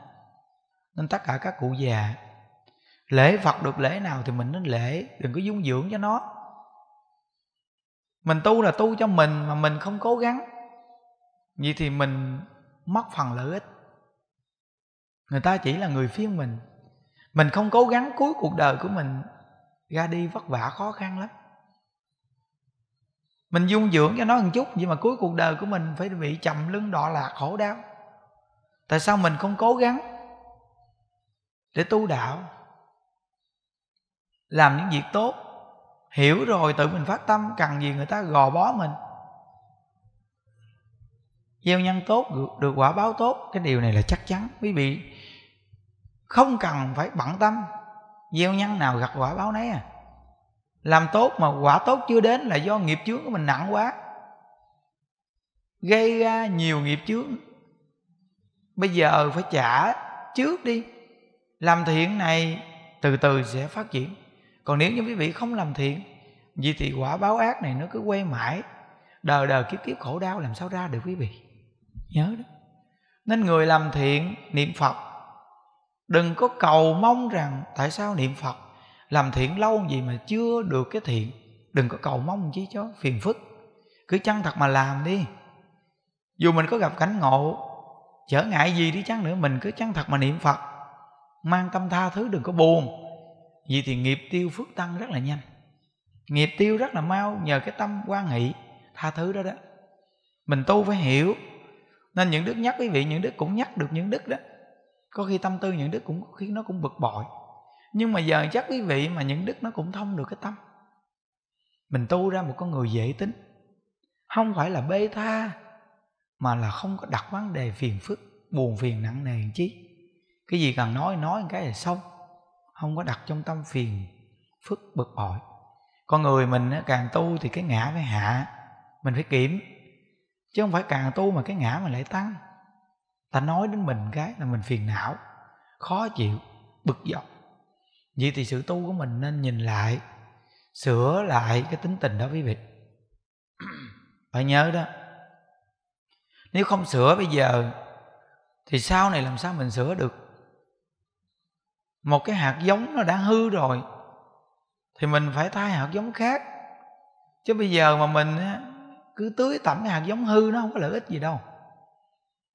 nên tất cả các cụ già lễ phật được lễ nào thì mình nên lễ đừng có dung dưỡng cho nó mình tu là tu cho mình mà mình không cố gắng vậy thì mình mất phần lợi ích người ta chỉ là người phiên mình mình không cố gắng cuối cuộc đời của mình ra đi vất vả khó khăn lắm mình dung dưỡng cho nó một chút nhưng mà cuối cuộc đời của mình phải bị chậm lưng đọa lạc khổ đau tại sao mình không cố gắng để tu đạo làm những việc tốt hiểu rồi tự mình phát tâm cần gì người ta gò bó mình gieo nhân tốt được quả báo tốt cái điều này là chắc chắn quý vị không cần phải bận tâm gieo nhân nào gặt quả báo nấy à làm tốt mà quả tốt chưa đến là do nghiệp chướng của mình nặng quá gây ra nhiều nghiệp chướng bây giờ phải trả trước đi làm thiện này từ từ sẽ phát triển còn nếu như quý vị không làm thiện vì thì quả báo ác này nó cứ quay mãi đời đời kiếp kiếp khổ đau làm sao ra được quý vị nhớ đó nên người làm thiện niệm phật đừng có cầu mong rằng tại sao niệm phật làm thiện lâu gì mà chưa được cái thiện đừng có cầu mong chi cho phiền phức cứ chân thật mà làm đi dù mình có gặp cảnh ngộ trở ngại gì đi chăng nữa mình cứ chân thật mà niệm phật mang tâm tha thứ đừng có buồn vì thì nghiệp tiêu phước tăng rất là nhanh Nghiệp tiêu rất là mau nhờ cái tâm quan hệ tha thứ đó đó Mình tu phải hiểu Nên những đức nhắc quý vị, những đức cũng nhắc được những đức đó Có khi tâm tư những đức cũng khiến nó cũng bực bội Nhưng mà giờ chắc quý vị mà những đức nó cũng thông được cái tâm Mình tu ra một con người dễ tính Không phải là bê tha Mà là không có đặt vấn đề phiền phức Buồn phiền nặng nề chi Cái gì cần nói nói một cái là xong không có đặt trong tâm phiền phức bực bội con người mình càng tu thì cái ngã phải hạ mình phải kiểm chứ không phải càng tu mà cái ngã mà lại tăng ta nói đến mình cái là mình phiền não khó chịu bực dọc vậy thì sự tu của mình nên nhìn lại sửa lại cái tính tình đó quý vị [clears throat] phải nhớ đó nếu không sửa bây giờ thì sau này làm sao mình sửa được một cái hạt giống nó đã hư rồi thì mình phải thay hạt giống khác chứ bây giờ mà mình cứ tưới tẩm cái hạt giống hư nó không có lợi ích gì đâu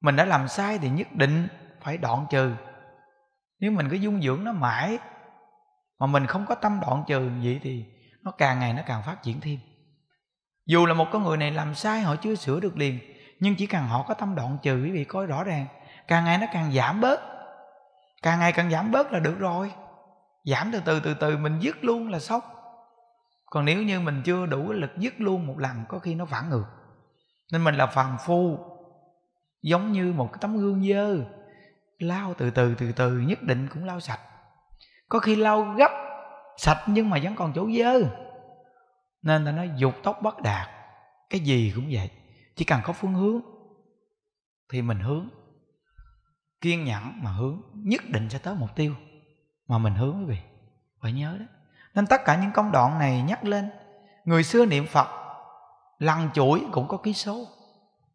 mình đã làm sai thì nhất định phải đoạn trừ nếu mình cứ dung dưỡng nó mãi mà mình không có tâm đoạn trừ vậy thì nó càng ngày nó càng phát triển thêm dù là một con người này làm sai họ chưa sửa được liền nhưng chỉ cần họ có tâm đoạn trừ quý vị coi rõ ràng càng ngày nó càng giảm bớt càng ngày càng giảm bớt là được rồi giảm từ từ từ từ mình dứt luôn là sốc còn nếu như mình chưa đủ lực dứt luôn một lần có khi nó phản ngược nên mình là phàm phu giống như một cái tấm gương dơ lau từ từ từ từ nhất định cũng lau sạch có khi lau gấp sạch nhưng mà vẫn còn chỗ dơ nên ta nói dục tóc bất đạt cái gì cũng vậy chỉ cần có phương hướng thì mình hướng kiên nhẫn mà hướng nhất định sẽ tới mục tiêu mà mình hướng quý vị phải nhớ đấy nên tất cả những công đoạn này nhắc lên người xưa niệm phật lần chuỗi cũng có ký số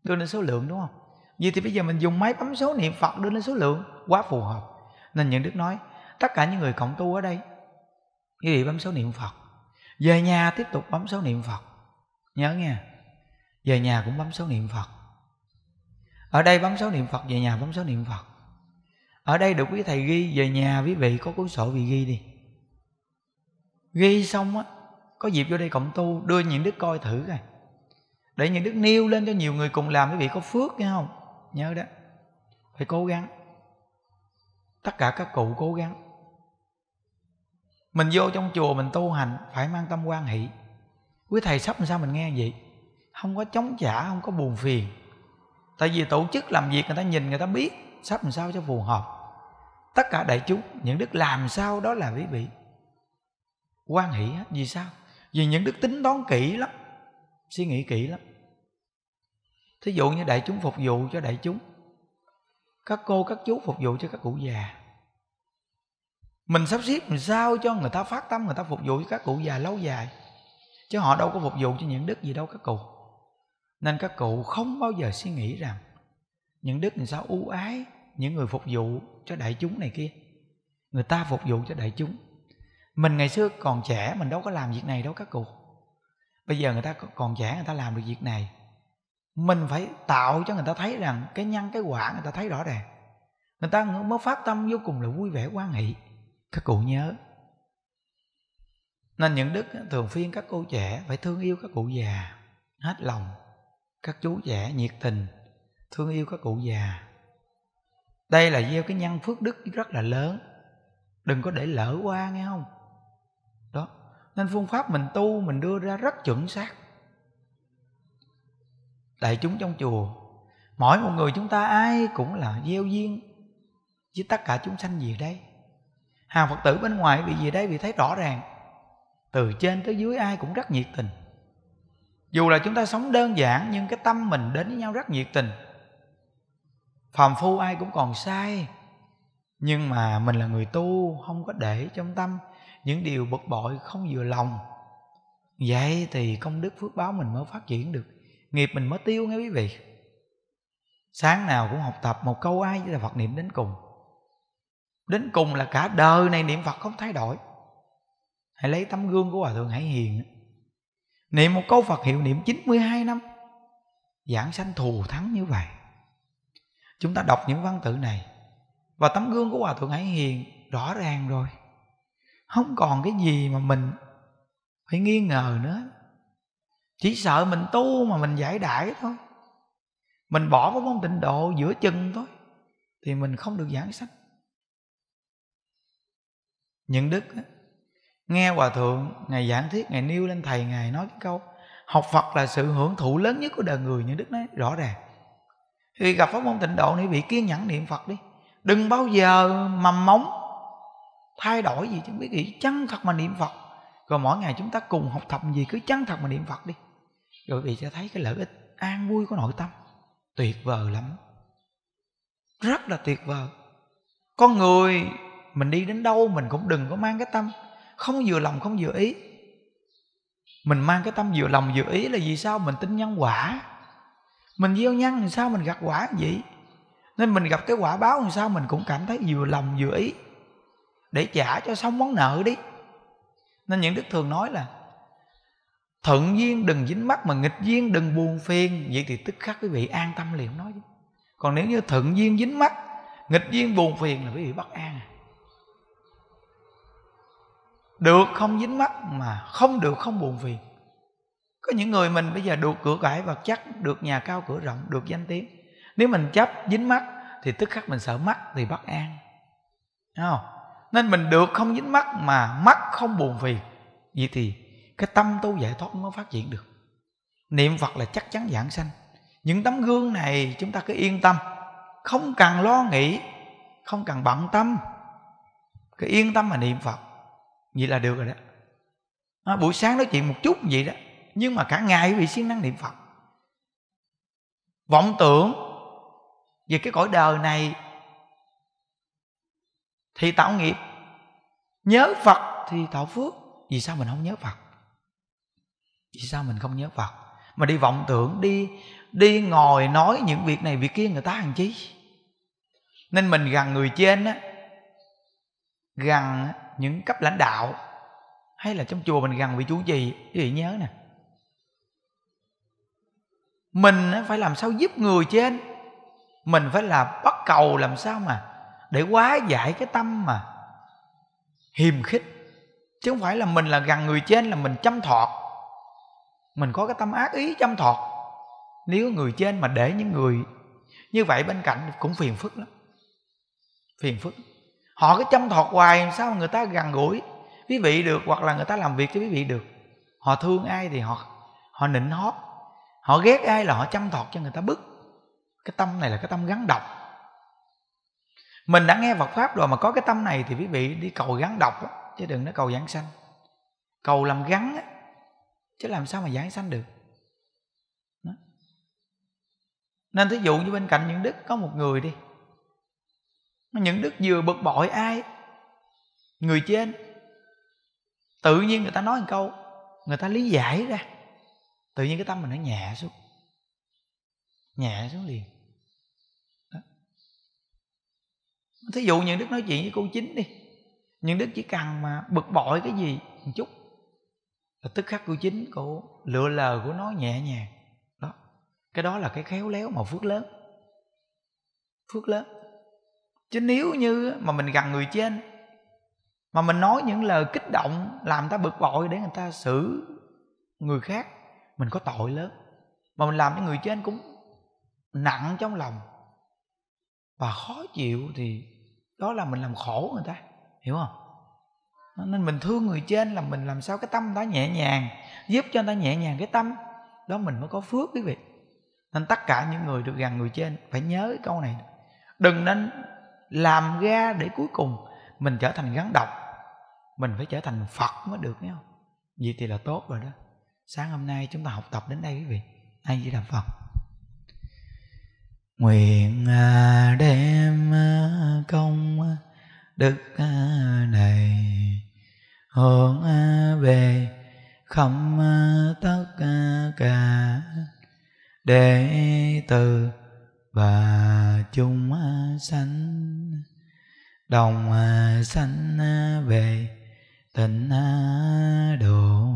đưa lên số lượng đúng không vì thì bây giờ mình dùng máy bấm số niệm phật đưa lên số lượng quá phù hợp nên những đức nói tất cả những người cộng tu ở đây quý vị bấm số niệm phật về nhà tiếp tục bấm số niệm phật nhớ nha về nhà cũng bấm số niệm phật ở đây bấm số niệm phật về nhà bấm số niệm phật ở đây được quý thầy ghi về nhà quý vị có cuốn sổ vì ghi đi ghi xong á có dịp vô đây cộng tu đưa những đức coi thử coi để những đức nêu lên cho nhiều người cùng làm quý vị có phước nghe không nhớ đó phải cố gắng tất cả các cụ cố gắng mình vô trong chùa mình tu hành phải mang tâm quan hỷ quý thầy sắp làm sao mình nghe vậy không có chống trả không có buồn phiền tại vì tổ chức làm việc người ta nhìn người ta biết sắp làm sao cho phù hợp tất cả đại chúng những đức làm sao đó là quý vị quan hỷ hết vì sao vì những đức tính toán kỹ lắm suy nghĩ kỹ lắm thí dụ như đại chúng phục vụ cho đại chúng các cô các chú phục vụ cho các cụ già mình sắp xếp làm sao cho người ta phát tâm người ta phục vụ cho các cụ già lâu dài chứ họ đâu có phục vụ cho những đức gì đâu các cụ nên các cụ không bao giờ suy nghĩ rằng những đức làm sao ưu ái những người phục vụ cho đại chúng này kia người ta phục vụ cho đại chúng mình ngày xưa còn trẻ mình đâu có làm việc này đâu các cụ bây giờ người ta còn trẻ người ta làm được việc này mình phải tạo cho người ta thấy rằng cái nhân cái quả người ta thấy rõ ràng người ta mới phát tâm vô cùng là vui vẻ quan hỷ các cụ nhớ nên những đức thường phiên các cô trẻ phải thương yêu các cụ già hết lòng các chú trẻ nhiệt tình thương yêu các cụ già đây là gieo cái nhân phước đức rất là lớn đừng có để lỡ qua nghe không đó nên phương pháp mình tu mình đưa ra rất chuẩn xác đại chúng trong chùa mỗi một người chúng ta ai cũng là gieo duyên với tất cả chúng sanh gì đây hàng phật tử bên ngoài bị gì đây vì thấy rõ ràng từ trên tới dưới ai cũng rất nhiệt tình dù là chúng ta sống đơn giản nhưng cái tâm mình đến với nhau rất nhiệt tình phàm phu ai cũng còn sai nhưng mà mình là người tu không có để trong tâm những điều bực bội không vừa lòng vậy thì công đức phước báo mình mới phát triển được nghiệp mình mới tiêu nghe quý vị sáng nào cũng học tập một câu ai với phật niệm đến cùng đến cùng là cả đời này niệm phật không thay đổi hãy lấy tấm gương của hòa thượng hải hiền niệm một câu phật hiệu niệm 92 năm giảng sanh thù thắng như vậy chúng ta đọc những văn tự này và tấm gương của hòa thượng hải hiền rõ ràng rồi không còn cái gì mà mình phải nghi ngờ nữa chỉ sợ mình tu mà mình giải đãi thôi mình bỏ cái môn tịnh độ giữa chừng thôi thì mình không được giảng sách những đức đó, nghe hòa thượng ngày giảng thuyết ngày nêu lên thầy ngài nói cái câu học phật là sự hưởng thụ lớn nhất của đời người những đức nói rõ ràng khi gặp pháp môn tịnh độ thì bị kiên nhẫn niệm phật đi đừng bao giờ mầm móng thay đổi gì chứ biết gì, chân thật mà niệm phật rồi mỗi ngày chúng ta cùng học tập gì cứ chân thật mà niệm phật đi rồi vị sẽ thấy cái lợi ích an vui của nội tâm tuyệt vời lắm rất là tuyệt vời con người mình đi đến đâu mình cũng đừng có mang cái tâm không vừa lòng không vừa ý mình mang cái tâm vừa lòng vừa ý là vì sao mình tin nhân quả mình gieo nhân làm sao mình gặt quả vậy nên mình gặp cái quả báo làm sao mình cũng cảm thấy vừa lòng vừa ý để trả cho xong món nợ đi nên những đức thường nói là thuận duyên đừng dính mắt mà nghịch duyên đừng buồn phiền vậy thì tức khắc quý vị an tâm liền nói chứ còn nếu như thuận duyên dính mắt nghịch duyên buồn phiền là quý vị bất an à được không dính mắt mà không được không buồn phiền có những người mình bây giờ được cửa cải vật chất được nhà cao cửa rộng được danh tiếng nếu mình chấp dính mắt thì tức khắc mình sợ mắt thì bất an Đúng không nên mình được không dính mắt mà mắt không buồn phiền vậy thì cái tâm tu giải thoát nó phát triển được niệm phật là chắc chắn giảng sanh những tấm gương này chúng ta cứ yên tâm không cần lo nghĩ không cần bận tâm cứ yên tâm mà niệm phật vậy là được rồi đó à, buổi sáng nói chuyện một chút vậy đó nhưng mà cả ngày bị vị siêng năng niệm phật vọng tưởng về cái cõi đời này thì tạo nghiệp nhớ phật thì tạo phước vì sao mình không nhớ phật vì sao mình không nhớ phật mà đi vọng tưởng đi đi ngồi nói những việc này việc kia người ta hành chi nên mình gần người trên á gần những cấp lãnh đạo hay là trong chùa mình gần vị chú gì quý vị nhớ nè mình phải làm sao giúp người trên, mình phải là bắt cầu làm sao mà để quá giải cái tâm mà hiềm khích chứ không phải là mình là gần người trên là mình chăm thọt mình có cái tâm ác ý chăm thọt nếu người trên mà để những người như vậy bên cạnh cũng phiền phức lắm phiền phức họ cứ chăm thọt hoài làm sao người ta gần gũi quý vị được hoặc là người ta làm việc cho quý vị được họ thương ai thì họ họ nịnh hót họ ghét ai là họ chăm thọt cho người ta bức cái tâm này là cái tâm gắn độc mình đã nghe Phật pháp rồi mà có cái tâm này thì quý vị đi cầu gắn độc đó, chứ đừng nói cầu giảng sanh cầu làm gắn đó, chứ làm sao mà giảng sanh được đó. nên thí dụ như bên cạnh những đức có một người đi những đức vừa bực bội ai người trên tự nhiên người ta nói một câu người ta lý giải ra tự nhiên cái tâm mình nó nhẹ xuống nhẹ xuống liền đó. thí dụ những đức nói chuyện với cô chính đi những đức chỉ cần mà bực bội cái gì một chút là tức khắc cô chính cô lựa lời của nó nhẹ nhàng đó cái đó là cái khéo léo mà phước lớn phước lớn chứ nếu như mà mình gần người trên mà mình nói những lời kích động làm ta bực bội để người ta xử người khác mình có tội lớn mà mình làm cho người trên cũng nặng trong lòng và khó chịu thì đó là mình làm khổ người ta hiểu không nên mình thương người trên là mình làm sao cái tâm ta nhẹ nhàng giúp cho người ta nhẹ nhàng cái tâm đó mình mới có phước quý vị nên tất cả những người được gần người trên phải nhớ cái câu này đừng nên làm ra để cuối cùng mình trở thành gắn độc mình phải trở thành phật mới được nghe không vậy thì là tốt rồi đó sáng hôm nay chúng ta học tập đến đây quý vị ai chỉ làm phật nguyện à, đem à, công à, đức này hướng về không tất cả để từ và chung sanh đồng sanh về tịnh độ